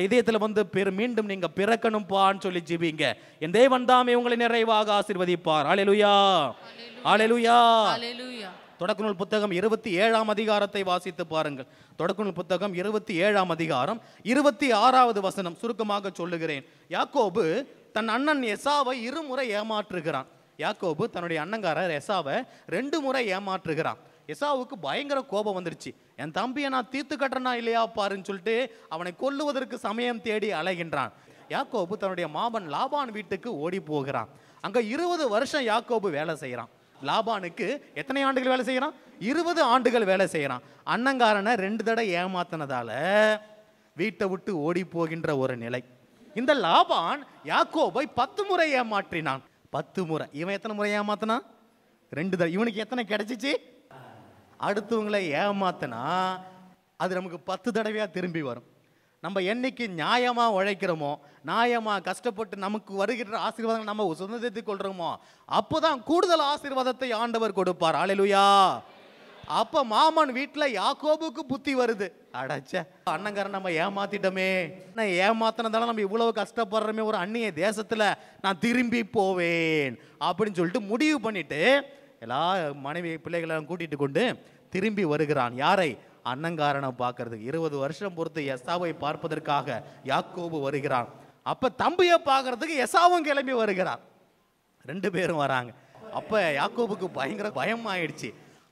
S2: இதயத்தில் வந்து பெரு மீண்டும் நீங்கள் பிறக்கணும்ப்பான்னு சொல்லி ஜிபிங்க என் தேவன் தாமே உங்களை நிறைவாக ஆசிர்வதிப்பார் அலெலுயா அலையலுயா தொடக்கநூல் புத்தகம் இருபத்தி ஏழாம் அதிகாரத்தை வாசித்து பாருங்கள் தொடக்கநூல் புத்தகம் இருபத்தி ஏழாம் அதிகாரம் இருபத்தி ஆறாவது வசனம் சுருக்கமாக சொல்லுகிறேன் யாக்கோபு தன் அண்ணன் எசாவை இருமுறை ஏமாற்றுகிறான் யாக்கோபு தன்னுடைய அண்ணங்காரர் எசாவை ரெண்டு முறை ஏமாற்றுகிறான் எசாவுக்கு பயங்கர கோபம் வந்துருச்சு என் தம்பியை நான் தீர்த்து கட்டுறனா இல்லையா பாருன்னு சொல்லிட்டு அவனை கொல்லுவதற்கு சமயம் தேடி அலைகின்றான் யாக்கோபு தன்னுடைய மாமன் லாபான் வீட்டுக்கு ஓடி போகிறான் அங்கே இருபது வருஷம் யாக்கோபு வேலை செய்கிறான் லாபானுக்கு எத்தனை ஆண்டுகள் வேலை செய்கிறான் இருபது ஆண்டுகள் வேலை செய்கிறான் அன்னங்காரனை ரெண்டு தடவை ஏமாத்தினதால வீட்டை விட்டு ஓடி போகின்ற ஒரு நிலை இந்த லாபான் யாக்கோபை பத்து முறை ஏமாற்றினான் பத்து முறை இவன் எத்தனை முறை ஏமாத்தினான் ரெண்டு தடவை இவனுக்கு எத்தனை கிடைச்சிச்சு அடுத்தவங்களை ஏமாத்தினா அது நமக்கு பத்து தடவையாக திரும்பி வரும் நம்ம என்னைக்கு நியாயமாக உழைக்கிறோமோ நியாயமாக கஷ்டப்பட்டு நமக்கு வருகிற ஆசீர்வாதங்கள் நம்ம சுதந்திரத்துக் கொள்கிறோமோ அப்போ தான் கூடுதல் ஆசீர்வாதத்தை ஆண்டவர் கொடுப்பார் ஆலையிலுயா அப்போ மாமன் வீட்டில் யாக்கோபுக்கு புத்தி வருது அடைச்ச அண்ணங்காரன் நம்ம ஏமாத்திட்டோமே நான் ஏமாத்தினதால நம்ம இவ்வளோ கஷ்டப்படுறோமே ஒரு அந்நிய தேசத்தில் நான் திரும்பி போவேன் அப்படின்னு சொல்லிட்டு முடிவு பண்ணிவிட்டு எல்லா மனைவி பிள்ளைகளையும் கூட்டிகிட்டு கொண்டு திரும்பி வருகிறான் யாரை அன்னங்காரனை பார்க்கறதுக்கு இருபது வருஷம் பொறுத்து எசாவை பார்ப்பதற்காக யாக்கோபு வருகிறான் அப்போ தம்பியை பார்க்கறதுக்கு எசாவும் கிளம்பி வருகிறான் ரெண்டு பேரும் வராங்க அப்போ யாக்கோபுக்கு பயங்கர பயம் ஆயிடுச்சு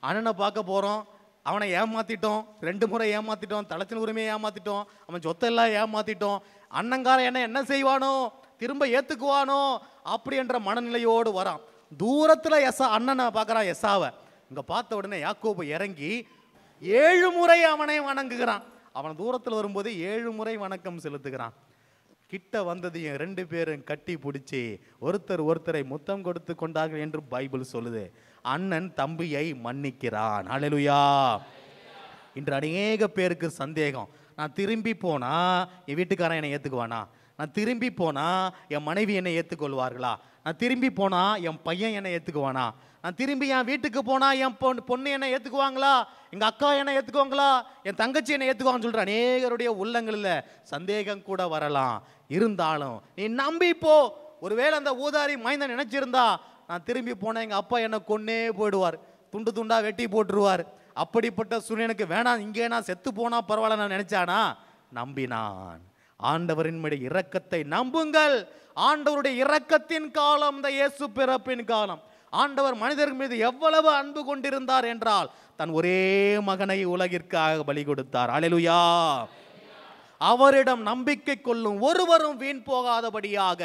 S2: அண்ணனை பார்க்க போகிறோம் அவனை ஏமாற்றிட்டோம் ரெண்டு முறை ஏமாற்றிட்டோம் தளத்தின் உரிமையை ஏமாற்றிட்டோம் அவன் சொத்தெல்லாம் ஏமாற்றிட்டோம் அண்ணங்காரன் என்ன என்ன செய்வானோ திரும்ப ஏற்றுக்குவானோ அப்படி என்ற மனநிலையோடு வரான் தூரத்தில் எசா அண்ணனை பார்க்குறான் எசாவை இங்கே பார்த்த உடனே யாக்கோபு இறங்கி ஏழு முறை அவனை வணங்குகிறான் அவன் தூரத்தில் வரும்போது ஏழு முறை வணக்கம் செலுத்துகிறான் கிட்ட வந்ததையும் ரெண்டு பேரும் கட்டி பிடிச்சி ஒருத்தர் ஒருத்தரை முத்தம் கொடுத்து கொண்டார்கள் என்று பைபிள் சொல்லுது அண்ணன் தம்பியை மன்னிக்கிறான் அழலுயா இன்று அநேக பேருக்கு சந்தேகம் நான் திரும்பி போனால் என் வீட்டுக்காரன் என்னை ஏற்றுக்குவானா நான் திரும்பி போனால் என் மனைவி என்னை ஏற்றுக்கொள்வார்களா நான் திரும்பி போனால் என் பையன் என்னை ஏற்றுக்குவானா நான் திரும்பி என் வீட்டுக்கு போனால் என் பொண்ணு பொண்ணு என்னை ஏற்றுக்குவாங்களா எங்கள் அக்கா என்னை ஏற்றுக்குவாங்களா என் தங்கச்சி என்னை ஏற்றுக்குவாங்கன்னு சொல்கிற அநேகருடைய உள்ளங்களில் சந்தேகம் கூட வரலாம் இருந்தாலும் நீ நம்பி போ ஒருவேளை அந்த ஊதாரி மைந்தன் நினச்சிருந்தா நான் திரும்பி போனேன் எங்கள் அப்பா என்னை கொன்னே போயிடுவார் துண்டு துண்டாக வெட்டி போட்டுருவார் அப்படிப்பட்ட சூழ்நிலைக்கு வேணாம் இங்கே நான் செத்து போனால் பரவாயில்ல நான் நினச்சானா நம்பினான் ஆண்டவரின் மீது இரக்கத்தை நம்புங்கள் ஆண்டவருடைய இரக்கத்தின் காலம் இந்த இயேசு பிறப்பின் காலம் ஆண்டவர் மனிதர் மீது எவ்வளவு அன்பு கொண்டிருந்தார் என்றால் தன் ஒரே மகனை உலகிற்காக பலி கொடுத்தார் அலலுயா அவரிடம் நம்பிக்கை கொள்ளும் ஒருவரும் வீண் போகாதபடியாக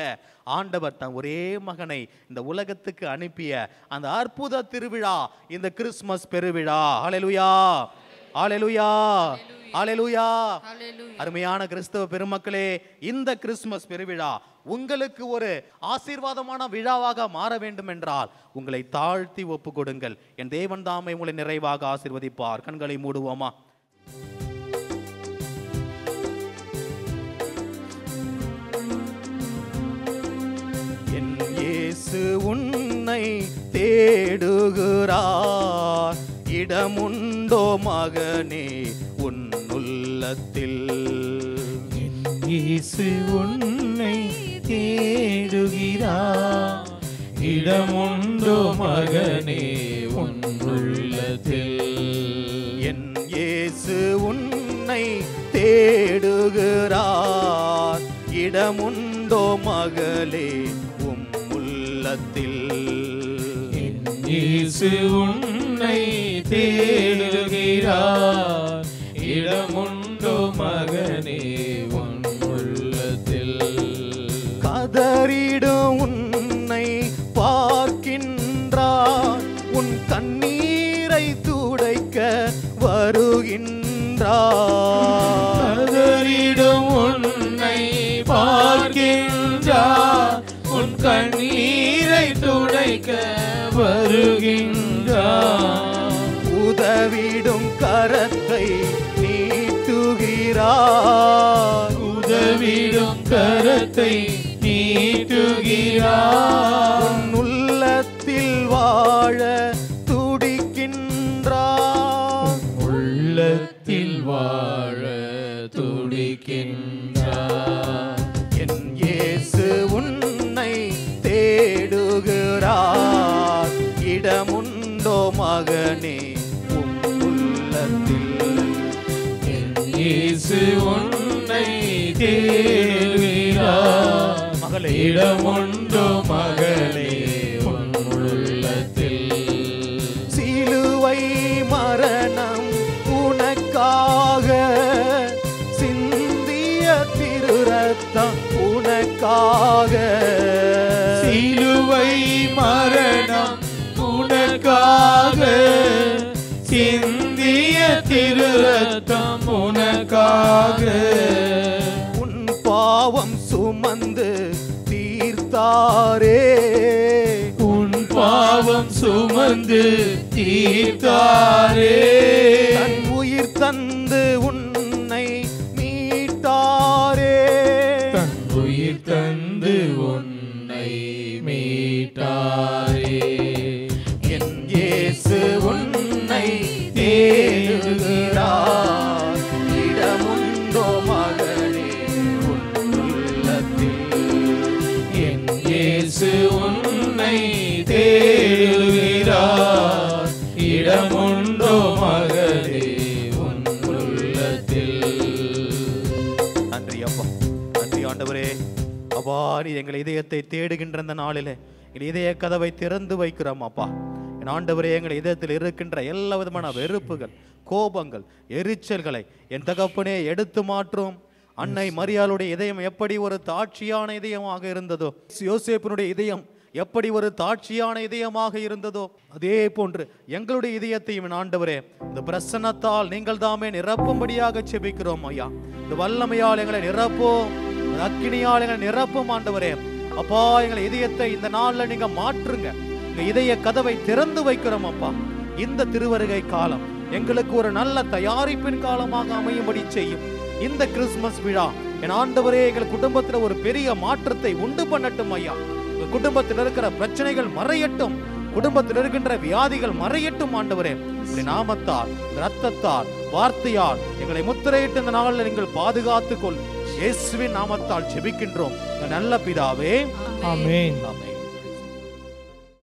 S2: ஆண்டவர் தன் ஒரே மகனை இந்த உலகத்துக்கு அனுப்பிய அந்த அற்புத திருவிழா இந்த கிறிஸ்துமஸ் பெருவிழா ஆலெலுயா ஆலெலுயா அருமையான கிறிஸ்தவ பெருமக்களே இந்த கிறிஸ்துமஸ் பெருவிழா உங்களுக்கு ஒரு ஆசீர்வாதமான விழாவாக மாற வேண்டும் என்றால் உங்களை தாழ்த்தி ஒப்பு கொடுங்கள் என் தேவன் தாமை உங்களை நிறைவாக ஆசிர்வதிப்பார் கண்களை மூடுவோமா என் இயேசு உன்னை தேடுகிறார்
S1: இடமுண்டோ மகனே உன் உள்ளத்தில் இயேசு உன்னை தேடுகிறா இடமுண்டோ மகனே உன் உள்ளத்தில் என் இயேசு
S2: உன்னை தேடுகிறார் இடமுண்டோ
S1: மகளே உம் உள்ளத்தில் இயேசு உன்னை தேடுகிறார் கதறிடும் உன்னை பார்க்கின்றார் உன் கண்ணீரை துடைக்க வருகின்றார் உதவிடும் கரத்தை நீட்டுகிறார் உதவிடும் கரத்தை நீட்டுகிறார் உள்ளத்தில் வாழ மகனே உள்ளத்தில் உன்னை தேடுகிறா மகளிடம் இடமுண்டு மகளே உள்ளத்தில் சிலுவை மரணம் உனக்காக சிந்திய திருரத்தம் உனக்காக சிலுவை மரணம் எனக்காக சிந்திய திருரத்தம் உனக்காக உன் பாவம் சுமந்து தீர்த்தாரே உன் பாவம் சுமந்து தீர்த்தாரே
S2: எங்கள் இதயத்தை தேடுகின்ற அந்த நாளில் எங்கள் இதய கதவை திறந்து வைக்கிறோம் அப்பா என் ஆண்டவரே எங்கள் இதயத்தில் இருக்கின்ற எல்லா விதமான வெறுப்புகள் கோபங்கள் எரிச்சல்களை என் தகப்பனே எடுத்து மாற்றும் அன்னை மரியாளுடைய இதயம் எப்படி ஒரு தாட்சியான இதயமாக இருந்ததோ யோசேப்பினுடைய இதயம் எப்படி ஒரு தாட்சியான இதயமாக இருந்ததோ அதே போன்று எங்களுடைய இதயத்தையும் ஆண்டவரே இந்த பிரசன்னத்தால் நீங்கள் தாமே நிரப்பும்படியாக செபிக்கிறோம் ஐயா இந்த வல்லமையால் எங்களை நிரப்போம் அக்கினியால் எங்களை நிரப்பும் ஆண்டவரே அப்பா எங்களை இதயத்தை இந்த நாளில் நீங்க மாற்றுங்க இந்த இதய கதவை திறந்து வைக்கிறோம் அப்பா இந்த திருவருகை காலம் எங்களுக்கு ஒரு நல்ல தயாரிப்பின் காலமாக அமையும்படி செய்யும் இந்த கிறிஸ்துமஸ் விழா என் ஆண்டவரே எங்கள் குடும்பத்தில் ஒரு பெரிய மாற்றத்தை உண்டு பண்ணட்டும் ஐயா குடும்பத்தில் இருக்கிற பிரச்சனைகள் மறையட்டும் குடும்பத்தில் இருக்கின்ற வியாதிகள் மறையட்டும் ஆண்டவரே நாமத்தால் ரத்தத்தால் வார்த்தையால் எங்களை முத்திரையிட்டு இந்த நாளில் நீங்கள் பாதுகாத்துக் கொள்ளும் இயேசுவின் நாமத்தால் ஜெபிக்கின்றோம் நல்ல பிதாவே ஆமென்
S1: ஆமென்